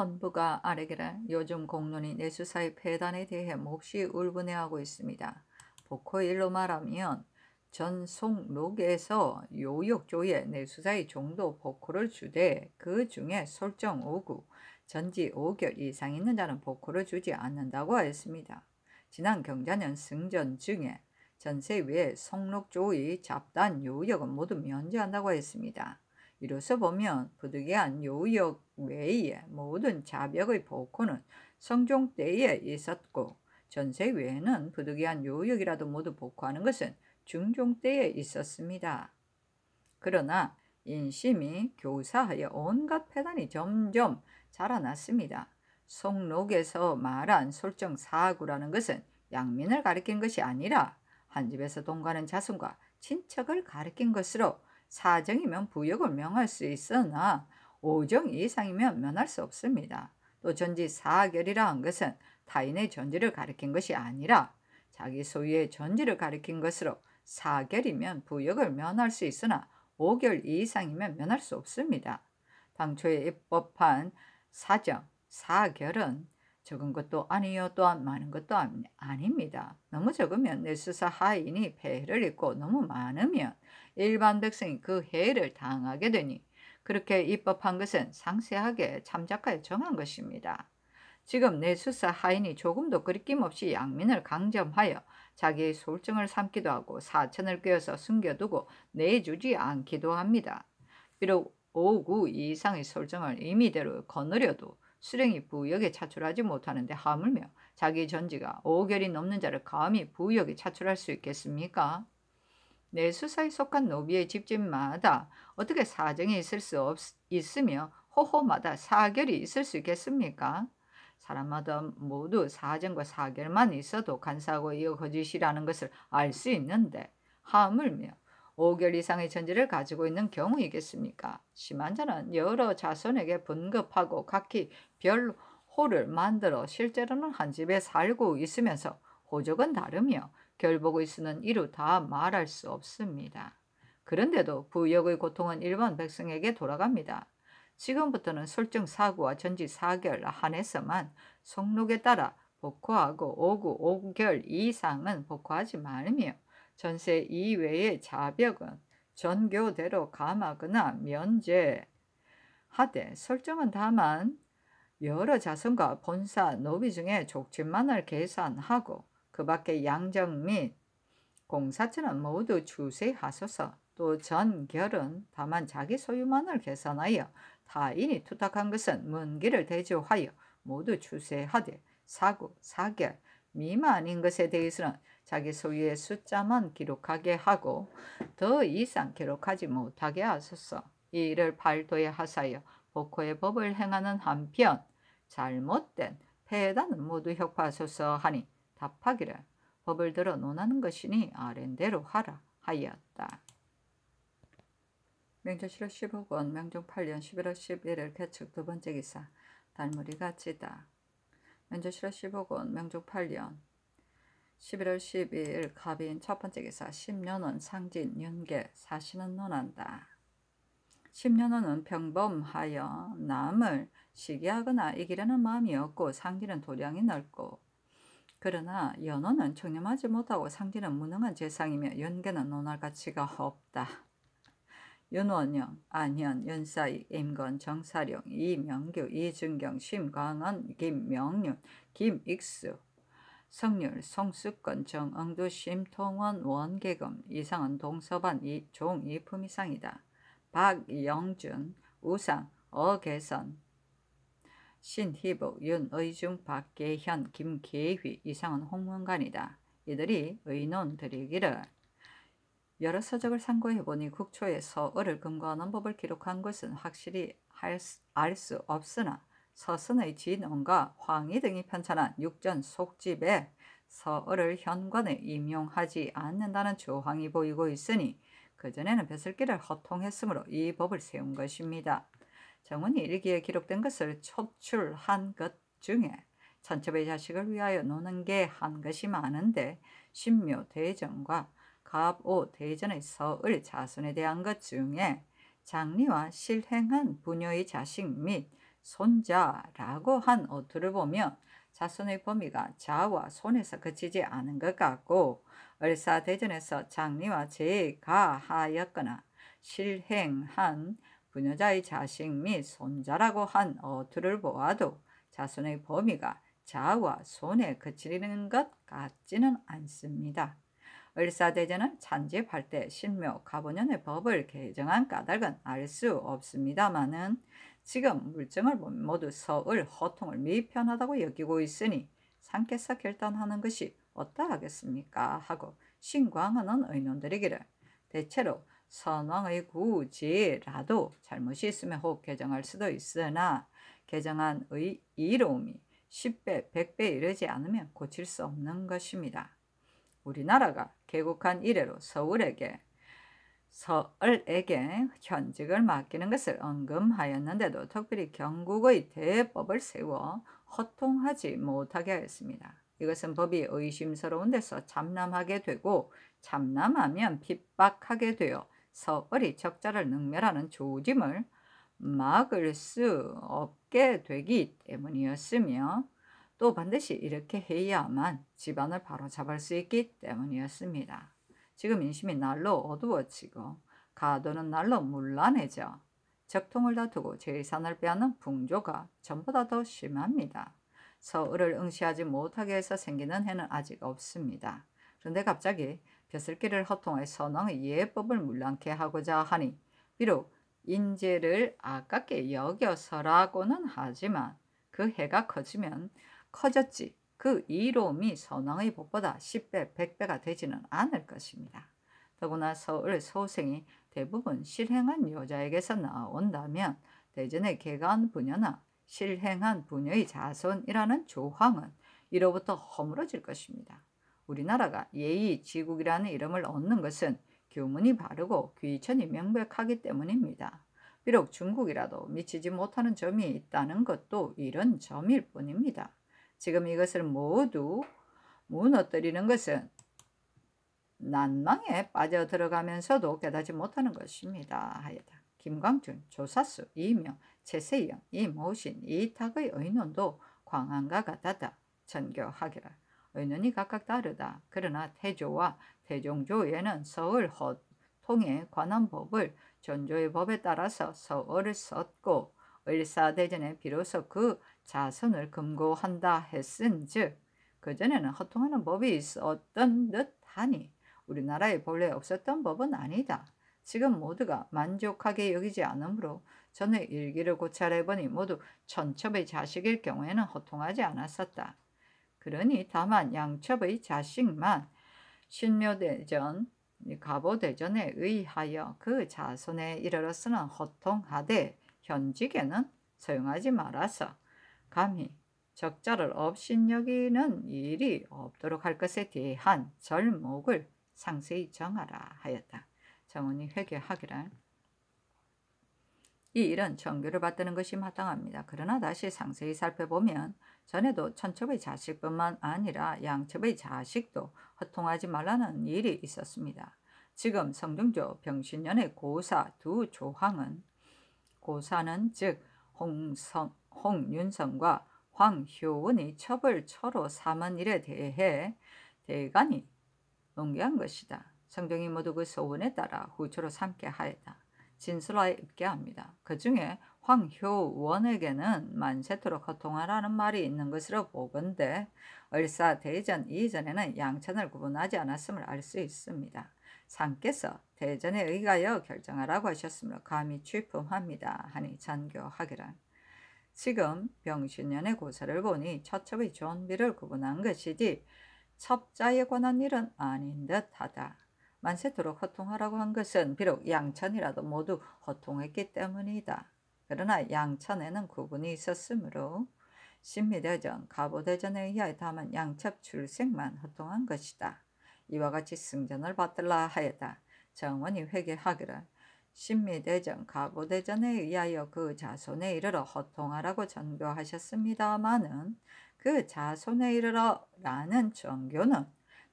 헌부가 아래기란 요즘 공론이 내수사의 폐단에 대해 몹시 울분해하고 있습니다. 보코일로 말하면 전 송록에서 요역조의 내수사의 종도 보코를 주되 그 중에 설정 5구, 전지 5격 이상 있는 자는 보코를 주지 않는다고 하였습니다. 지난 경자년 승전 중에 전세 위에 송록조의 잡단 요역은 모두 면제한다고 했습니다. 이로써 보면 부득이한 요역 외에 모든 자벽의 복호는 성종 때에 있었고 전세 외에는 부득이한 요역이라도 모두 복호하는 것은 중종 때에 있었습니다. 그러나 인심이 교사하여 온갖 패단이 점점 자라났습니다. 송록에서 말한 솔정사구라는 것은 양민을 가리킨 것이 아니라 한 집에서 동거하는 자손과 친척을 가리킨 것으로 사정이면 부역을 명할 수 있으나 오정 이상이면 면할 수 없습니다. 또 전지 사결이라 한 것은 타인의 전지를 가리킨 것이 아니라 자기 소유의 전지를 가리킨 것으로 사결이면 부역을 면할 수 있으나 오결 이상이면 면할 수 없습니다. 당초에 입법한 사정, 사결은 적은 것도 아니요 또한 많은 것도 아닙니다. 너무 적으면 내 수사 하인이 폐해를 입고 너무 많으면 일반 백성이 그 해를 당하게 되니 그렇게 입법한 것은 상세하게 참작하여 정한 것입니다. 지금 내 수사 하인이 조금도 그리낌없이 양민을 강점하여 자기의 솔증을 삼기도 하고 사천을 꿰어서 숨겨두고 내주지 않기도 합니다. 비록 5, 9 이상의 솔증을 임의대로 거느려도 수령이 부역에 차출하지 못하는데 하물며 자기 전지가 5결이 넘는 자를 감히 부역에 차출할 수 있겠습니까? 내 수사에 속한 노비의 집집마다 어떻게 사정이 있을 수 없, 있으며 호호마다 사결이 있을 수 있겠습니까? 사람마다 모두 사정과 사결만 있어도 간사하고 이어 거짓이라는 것을 알 수 있는데 하물며 5개 이상의 전지를 가지고 있는 경우이겠습니까? 심한 자는 여러 자손에게 분급하고 각기 별 호를 만들어 실제로는 한 집에 살고 있으면서 호적은 다르며 결복의 수는 이루 다 말할 수 없습니다. 그런데도 부역의 고통은 일반 백성에게 돌아갑니다. 지금부터는 설정 사구와 전지 사결 한에서만 속록에 따라 복호하고 5구 5결 이상은 복호하지 말며 전세 이외의 자벽은 전교대로 감하거나 면제하되 설정은 다만 여러 자손과 본사 노비 중에 족집만을 계산하고 그 밖에 양정 및 공사처는 모두 주세하소서 또 전결은 다만 자기 소유만을 계산하여 타인이 투탁한 것은 문기를 대조하여 모두 주세하되 사구, 사결, 미만인 것에 대해서는 자기 소유의 숫자만 기록하게 하고 더 이상 기록하지 못하게 하소서 이를 발도에 하사여 복호의 법을 행하는 한편 잘못된 폐단은 모두 협파하소서 하니 답하기를 법을 들어 논하는 것이니 아랜대로 하라 하였다. 명종 7월 15권 명종 8년 11월 11일 개축 두 번째 기사 달무리 가치다. 명종 7월 15권 명종 8년 11월 12일 갑인 첫 번째 기사 10년은 상진 윤계 사시는 논한다. 10년은 평범하여 남을 시기하거나 이기려는 마음이 없고 상진은 도량이 넓고 그러나 연호는 청렴하지 못하고 상지는 무능한 재상이며 연계는 논할 가치가 없다. 윤원영, 안현, 윤사이, 임건, 정사룡, 이명규, 이준경, 심광은, 김명윤, 김익수, 성률, 송수권, 정엉두, 심통원, 원계금, 이상은 동서반, 이, 종, 이품 이상이다. 박영준, 우상, 어계선, 신희보, 윤의중, 박계현, 김계휘, 이상은 홍문관이다. 이들이 의논드리기를 여러 서적을 참고해보니 국초에서 을을 금고하는 법을 기록한 것은 확실히 알 수 없으나 서선의 진언과 황희 등이 편찬한 육전 속집에 서을을 현관에 임용하지 않는다는 조항이 보이고 있으니 그전에는 벼슬길을 허통했으므로 이 법을 세운 것입니다. 정원이 일기에 기록된 것을 초출한것 중에 천첩의 자식을 위하여 노는 게 한 것이 많은데 신묘 대전과 갑오 대전의 서을 자손에 대한 것 중에 장리와 실행한 부녀의 자식 및 손자라고 한 어투를 보면 자손의 범위가 자와 손에서 그치지 않은 것 같고 을사 대전에서 장리와 제가 하였거나 실행한 부녀자의 자식 및 손자라고 한 어투를 보아도 자손의 범위가 자와 손에 그치는 것 같지는 않습니다. 을사대제는 찬집할 때 신묘 가보년의 법을 개정한 까닭은 알 수 없습니다마는 지금 물증을 모두 서을 허통을 미편하다고 여기고 있으니 상께서 결단하는 것이 어떠하겠습니까 하고 신광하는 의논들이기를 대체로 선왕의 구지라도 잘못이 있으면 혹 개정할 수도 있으나 개정안의 이로움이 10배, 100배 이르지 않으면 고칠 수 없는 것입니다. 우리나라가 개국한 이래로 서울에게 서울에게 현직을 맡기는 것을 언금하였는데도 특별히 경국의 대법을 세워 허통하지 못하게 하였습니다. 이것은 법이 의심스러운 데서 참남하게 되고 참남하면 핍박하게 되어 서울이 적자를 능멸하는 조짐을 막을 수 없게 되기 때문이었으며 또 반드시 이렇게 해야만 집안을 바로잡을 수 있기 때문이었습니다. 지금 인심이 날로 어두워지고 가도는 날로 물란해져 적통을 다투고 재산을 빼앗는 풍조가 전보다 더 심합니다. 서울을 응시하지 못하게 해서 생기는 해는 아직 없습니다. 그런데 갑자기 벼슬길을 허통해 선왕의 예법을 물랑케 하고자 하니 비록 인재를 아깝게 여겨서라고는 하지만 그 해가 커지면 커졌지 그 이로움이 선왕의 법보다 10배, 100배가 되지는 않을 것입니다. 더구나 서울 소생이 대부분 실행한 여자에게서 나온다면 대전의 개간 부녀나 실행한 부녀의 자손이라는 조황은 이로부터 허물어질 것입니다. 우리나라가 예의 지국이라는 이름을 얻는 것은 교문이 바르고 귀천이 명백하기 때문입니다. 비록 중국이라도 미치지 못하는 점이 있다는 것도 이런 점일 뿐입니다. 지금 이것을 모두 무너뜨리는 것은 난망에 빠져들어가면서도 깨닫지 못하는 것입니다. 하여다 김광준, 조사수, 이명, 최세영, 이모신, 이탁의 의논도 광안과 같다 았 전교학이라. 의논이 각각 다르다. 그러나 태조와 태종조에는 서울 호통에 관한 법을 전조의 법에 따라서 서울을 썼고 을사대전에 비로소 그 자선을 금고한다 했은 즉 그전에는 허통하는 법이 있었던 듯하니 우리나라에 본래 없었던 법은 아니다. 지금 모두가 만족하게 여기지 않으므로 전에 일기를 고찰해보니 모두 천첩의 자식일 경우에는 허통하지 않았었다. 그러니 다만 양첩의 자식만 신묘대전 가보대전에 의하여 그 자손에 이르러서는 허통하되 현직에는 사용하지 말아서 감히 적자를 업신여기는 일이 없도록 할 것에 대한 절목을 상세히 정하라 하였다. 정원이 회개하기를 이 일은 정교를 받드는 것이 마땅합니다. 그러나 다시 상세히 살펴보면 전에도 천첩의 자식뿐만 아니라 양첩의 자식도 허통하지 말라는 일이 있었습니다. 지금 성중조 병신년의 고사 두 조항은 고사는 즉 홍성, 홍윤성과 황효은이 첩을 처로 삼은 일에 대해 대간이 응계한 것이다. 성종이 모두 그 소원에 따라 후처로 삼게 하였다. 진술하에 입게 합니다. 그 중에 황효원에게는 만세토록 호통하라는 말이 있는 것으로 보건데 을사 대전 이전에는 양천을 구분하지 않았음을 알 수 있습니다. 상께서 대전에 의하여 결정하라고 하셨으므로 감히 취품합니다. 하니 잔교하기란. 지금 병신년의 고사를 보니 처첩의 존비를 구분한 것이지 첩자에 관한 일은 아닌 듯하다. 만세토록 호통하라고 한 것은 비록 양천이라도 모두 호통했기 때문이다. 그러나 양천에는 구분이 있었으므로 신미대전, 가보대전에 의하여 다만 양첩 출생만 허통한 것이다. 이와 같이 승전을 받들라 하였다. 정원이 회개하기를 신미대전, 가보대전에 의하여 그 자손에 이르러 허통하라고 전교하셨습니다마는 그 자손에 이르러라는 전교는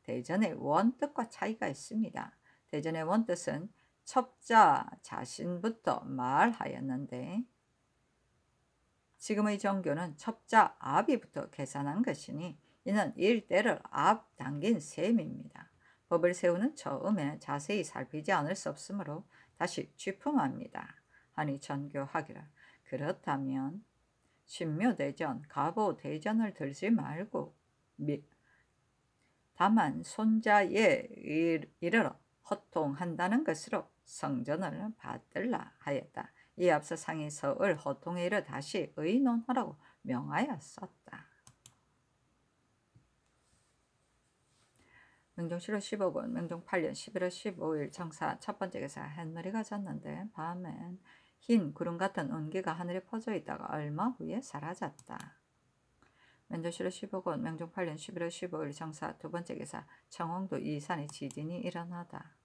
대전의 원뜻과 차이가 있습니다. 대전의 원뜻은 첩자 자신부터 말하였는데 지금의 종교는 첩자 아비부터 계산한 것이니 이는 일대를 앞당긴 셈입니다. 법을 세우는 처음에 자세히 살피지 않을 수 없으므로 다시 취품합니다하니 전교하기라. 그렇다면 신묘대전, 갑오대전을 들지 말고 미, 다만 손자에 이르러 허통한다는 것으로 성전을 받들라 하였다. 이 앞서 상이 서을 호통에 이르 다시 의논하라고 명하였었다. 명종 7월 15일, 명종 8년 11월 15일 정사 첫 번째 기사 햇놀리가 졌는데 밤엔 흰 구름 같은 온기가 하늘에 퍼져 있다가 얼마 후에 사라졌다. 명종 7월 15일, 명종 8년 11월 15일 정사 두 번째 기사 청홍도 이산의 지진이 일어나다.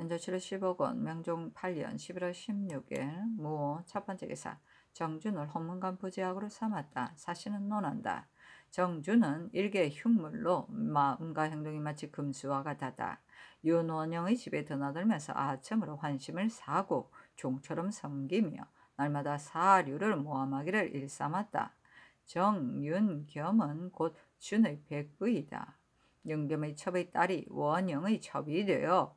은저씨로 10억원, 명종 8년 11월 16일 무호 첫 번째 기사 정준을 홍문관 부제학으로 삼았다. 사실은 논한다. 정준은 일개 흉물로 마음과 행동이 마치 금수와 같았다. 윤원영의 집에 드나들면서 아첨으로 환심을 사고 종처럼 섬기며 날마다 사류를 모함하기를 일삼았다. 정윤겸은 곧 준의 백부이다. 윤겸의 첩의 딸이 원영의 첩이 되어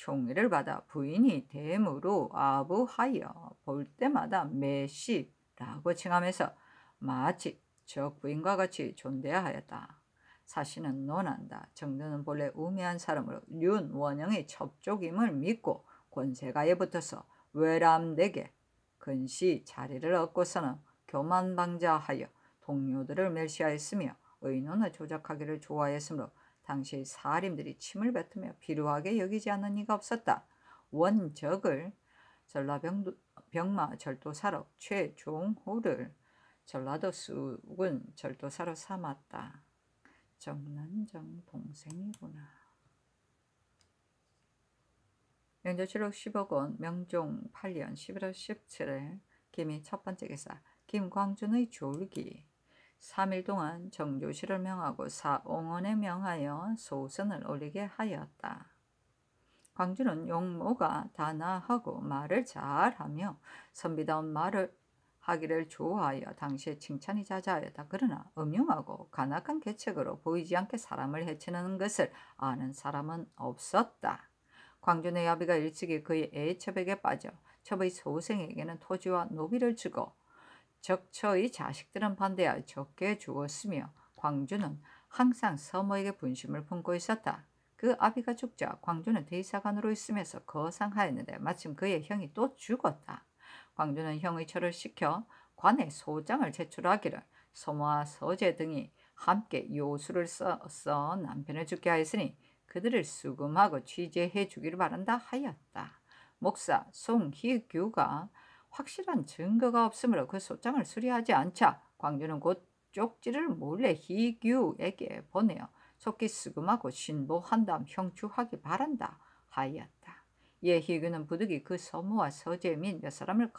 총리를 받아 부인이 대으로 아부하여 볼 때마다 메시라고 칭하면서 마치 적 부인과 같이 존대하였다. 사실은 논한다. 정도는 본래 우매한 사람으로 윤 원영의 첩족임을 믿고 권세가에 붙어서 외람되게 근시 자리를 얻고서는 교만방자하여 동료들을 멸시하였으며 의논을 조작하기를 좋아했으므로 당시 사림들이 침을 뱉으며 비루하게 여기지 않는 이가 없었다. 원적을 전라병마 절도사로 최종호를 전라도 수군 절도사로 삼았다. 정난정 동생이구나. 명조칠록 10억 원 명종 8년 11월 17일 김이 첫 번째 기사 김광준의 졸기 3일 동안 정조실을 명하고 사옹원에 명하여 소선을 올리게 하였다. 광주는 용모가 단아하고 말을 잘하며 선비다운 말을 하기를 좋아하여 당시에 칭찬이 자자하였다. 그러나 음흉하고 간악한 계책으로 보이지 않게 사람을 해치는 것을 아는 사람은 없었다. 광주 내야비가 일찍이 그의 애첩에게 빠져 첩의 소생에게는 토지와 노비를 주고 적처의 자식들은 반대하여 적게 죽었으며 광주는 항상 서머에게 분심을 품고 있었다. 그 아비가 죽자 광주는 대사관으로 있으면서 거상하였는데 마침 그의 형이 또 죽었다. 광주는 형의 철을 시켜 관의 소장을 제출하기를 서머와 서재 등이 함께 요술을 써서 남편을 죽게 하였으니 그들을 수금하고 취재해 주기를 바란다 하였다. 목사 송희규가 확실한 증거가 없으므로 그 소장을 수리하지 않자 광주는 곧 쪽지를 몰래 희규에게 보내어 속기 수금하고 신보한 다음 형추하기 바란다 하였다. 이에 예, 희규는 부득이 그소모와 서재 및몇 사람을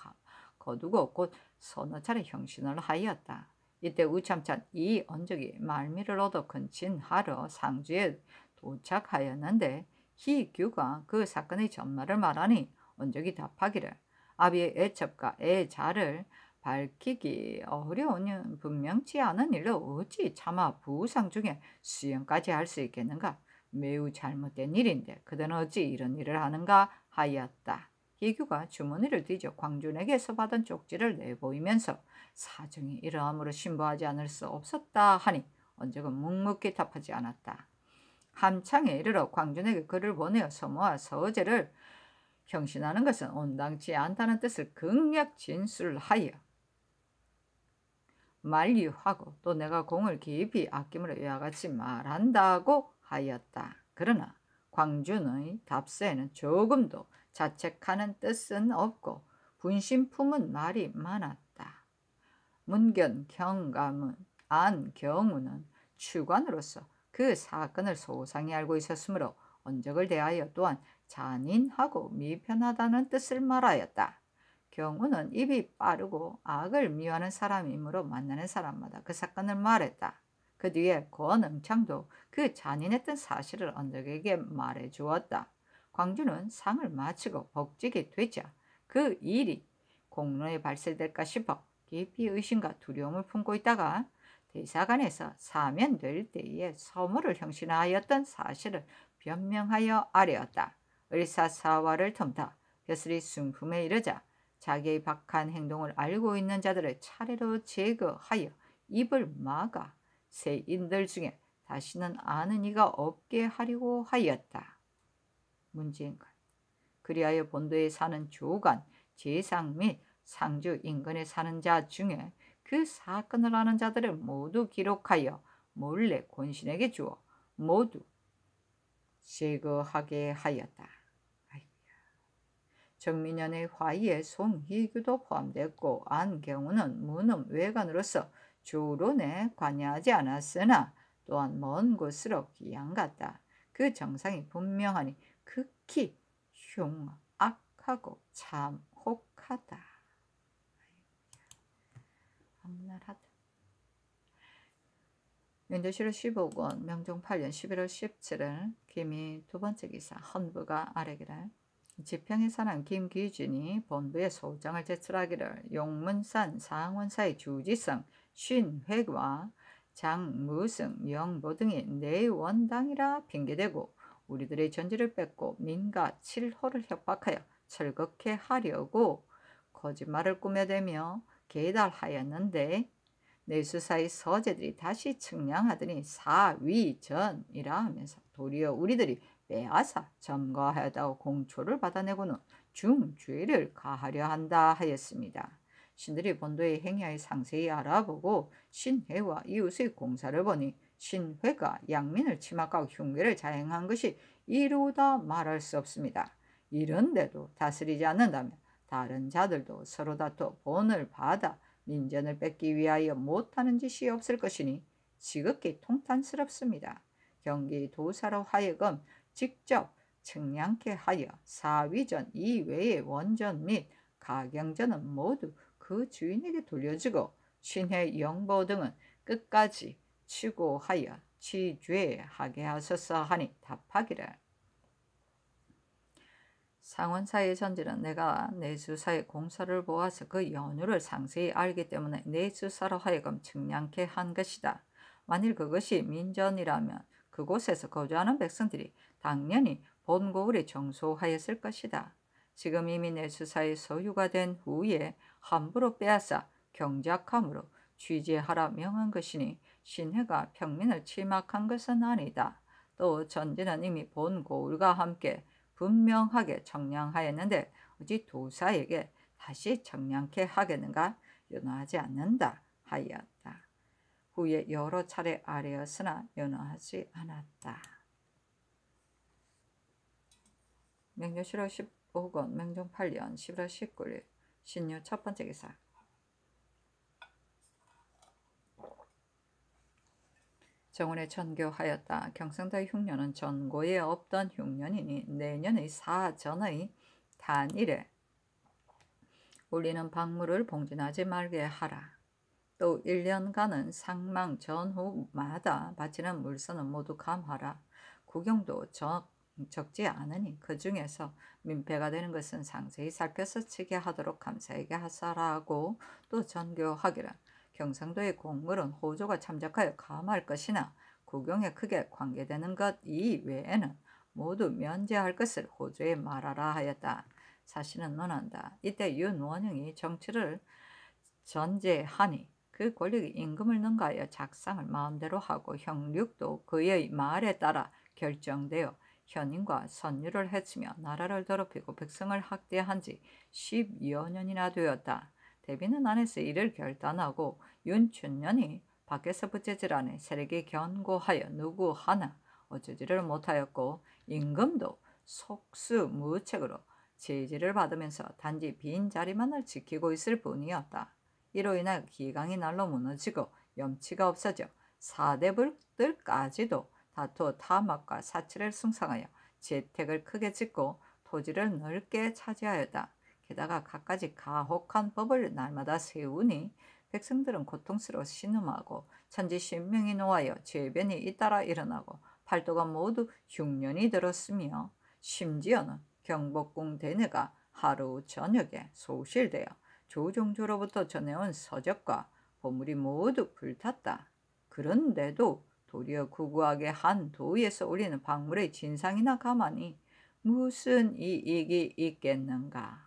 거두고 곧 서너 차례 형신을 하였다. 이때 우참찬 이 언적이 말미를 얻어 근친하러 상주에 도착하였는데 희규가 그 사건의 전말을 말하니 언적이 답하기를 아비의 애첩과 애자를 밝히기 어려운 분명치 않은 일로 어찌 차마 부상 중에 수영까지할 수 있겠는가? 매우 잘못된 일인데 그대는 어찌 이런 일을 하는가 하였다. 희규가 주머니를 뒤져 광준에게서 받은 쪽지를 내보이면서 사정이 이러함으로 신부하지 않을 수 없었다 하니 언제건 묵묵히 답하지 않았다. 함창에 이르러 광준에게 글을 보내어 서모와 서재를 형신하는 것은 온당치 않다는 뜻을 극력 진술하여 만류하고 또 내가 공을 깊이 아낌으로 이와 같이 말한다고 하였다. 그러나 광준의 답세에는 조금도 자책하는 뜻은 없고 분신품은 말이 많았다. 문견 경감은 안경우는 추관으로서 그 사건을 소상히 알고 있었으므로 언적을 대하여 또한 잔인하고 미편하다는 뜻을 말하였다. 경우는 입이 빠르고 악을 미워하는 사람이므로 만나는 사람마다 그 사건을 말했다. 그 뒤에 권응창도 그 잔인했던 사실을 언덕에게 말해 주었다. 광주는 상을 마치고 복직이 되자 그 일이 공론에 발설될까 싶어 깊이 의심과 두려움을 품고 있다가 대사관에서 사면될 때에 서물을 형신하였던 사실을 변명하여 아뢰었다. 을사사와를 틈타 벼슬이 순금에 이르자 자기의 박한 행동을 알고 있는 자들을 차례로 제거하여 입을 막아 세인들 중에 다시는 아는 이가 없게 하려고 하였다. 문제인가? 그리하여 본도에 사는 조간, 재상 및 상주 인근에 사는 자 중에 그 사건을 아는 자들을 모두 기록하여 몰래 권신에게 주어 모두 제거하게 하였다. 정민현의 화의에 송희규도 포함됐고 안경우는 문음 외관으로서 주론에 관여하지 않았으나 또한 먼 곳으로 귀양 갔다. 그 정상이 분명하니 극히 흉악하고 참혹하다. 악랄하다. 연조시로 15권 명종 8년 11월 17일 김이 두 번째 기사 헌부가 아래기를 지평에 사는 김기준이 본부에 소장을 제출하기를 용문산 상원사의 주지성 신획와 장무승 영보 등이 내원당이라 네 핑계대고 우리들의 전지를 뺏고 민가 7호를 협박하여 철극해 하려고 거짓말을 꾸며대며 계달하였는데 내 수사의 서재들이 다시 측량하더니 사위전이라 하면서 도리어 우리들이 빼앗아 점거하였다 공초를 받아내고는 중주의를 가하려 한다 하였습니다. 신들이 본도의 행야에 상세히 알아보고 신회와 이웃의 공사를 보니 신회가 양민을 침학하고 흉계를 자행한 것이 이루다 말할 수 없습니다. 이런데도 다스리지 않는다면 다른 자들도 서로 다퉈 본을 받아 민전을 뺏기 위하여 못하는 짓이 없을 것이니 지극히 통탄스럽습니다. 경기 도사로 하여금 직접 측량케 하여 사위전 이외의 원전 및 가경전은 모두 그 주인에게 돌려주고 신해 영보 등은 끝까지 치고하여 취죄하게 하소서 하니 답하기를 상원사의 전질은 내가 내주사의 공사를 보아서 그 연유를 상세히 알기 때문에 내주사로 하여금 측량케 한 것이다. 만일 그것이 민전이라면 그곳에서 거주하는 백성들이 당연히 본고을이 정소하였을 것이다. 지금 이미 내 수사의 소유가 된 후에 함부로 빼앗아 경작함으로 취재하라 명한 것이니 신해가 평민을 침악한 것은 아니다. 또전진은 이미 본고을과 함께 분명하게 청량하였는데 어찌 도사에게 다시 청량케 하겠는가 연호하지 않는다 하였다. 후에 여러 차례 아래였으나 연호하지 않았다. 명종 7월 15권, 명종 8년 11월 19일, 신유 첫 번째 기사. 정원에 천교하였다경상도의 흉년은 전고에 없던 흉년이니 내년의 사전의 단일에 올리는 박물을 봉진하지 말게 하라. 또 1년간은 상망 전후마다 바치는 물선은 모두 감하라. 구경도 적 적지 않으니 그 중에서 민폐가 되는 것은 상세히 살펴서 치게 하도록 감사하게 하사라고 또 전교하기라. 경상도의 공물은 호조가 참작하여 감할 것이나 구경에 크게 관계되는 것 이외에는 모두 면제할 것을 호조에 말하라 하였다. 사실은 논한다. 이때 윤원영이 정치를 전제하니 그 권력이 임금을 능가하여 작상을 마음대로 하고 형륙도 그의 말에 따라 결정되어 현인과 선율을 해치며 나라를 더럽히고 백성을 학대한 지 12여 년이나 되었다. 대비는 안에서 이를 결단하고 윤춘년이 밖에서 부채질하는 세력이 견고하여 누구 하나 어쩌지를 못하였고 임금도 속수무책으로 제지를 받으면서 단지 빈자리만을 지키고 있을 뿐이었다. 이로 인해 기강이 날로 무너지고 염치가 없어져 사대불들까지도 다토 타막과 사치를 숭상하여 재택을 크게 짓고 토지를 넓게 차지하였다. 게다가 갖가지 가혹한 법을 날마다 세우니 백성들은 고통스러워 신음하고 천지신명이 놓아여 재변이 잇따라 일어나고 팔도가 모두 흉년이 들었으며 심지어는 경복궁 대내가 하루 저녁에 소실되어 조종조로부터 전해온 서적과 보물이 모두 불탔다. 그런데도 도리어 구구하게 한 도에서 우리는 박물의 진상이나 가만히 무슨 이익이 있겠는가.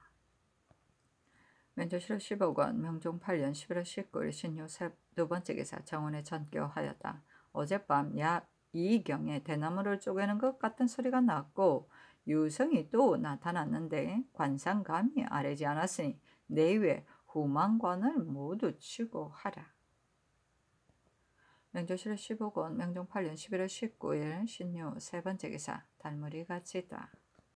면조실록 15권 명종 8년 11월 19일 신요셉 두 번째 기사 정원에 전교하였다. 어젯밤 야 이경에 대나무를 쪼개는 것 같은 소리가 났고 유성이 또 나타났는데 관상감이 아래지 않았으니 내외 후만관을 모두 치고 하라. 명종 7월 15권, 명종 8년 11월 19일 신유 세 번째 기사, 달무리 같이다.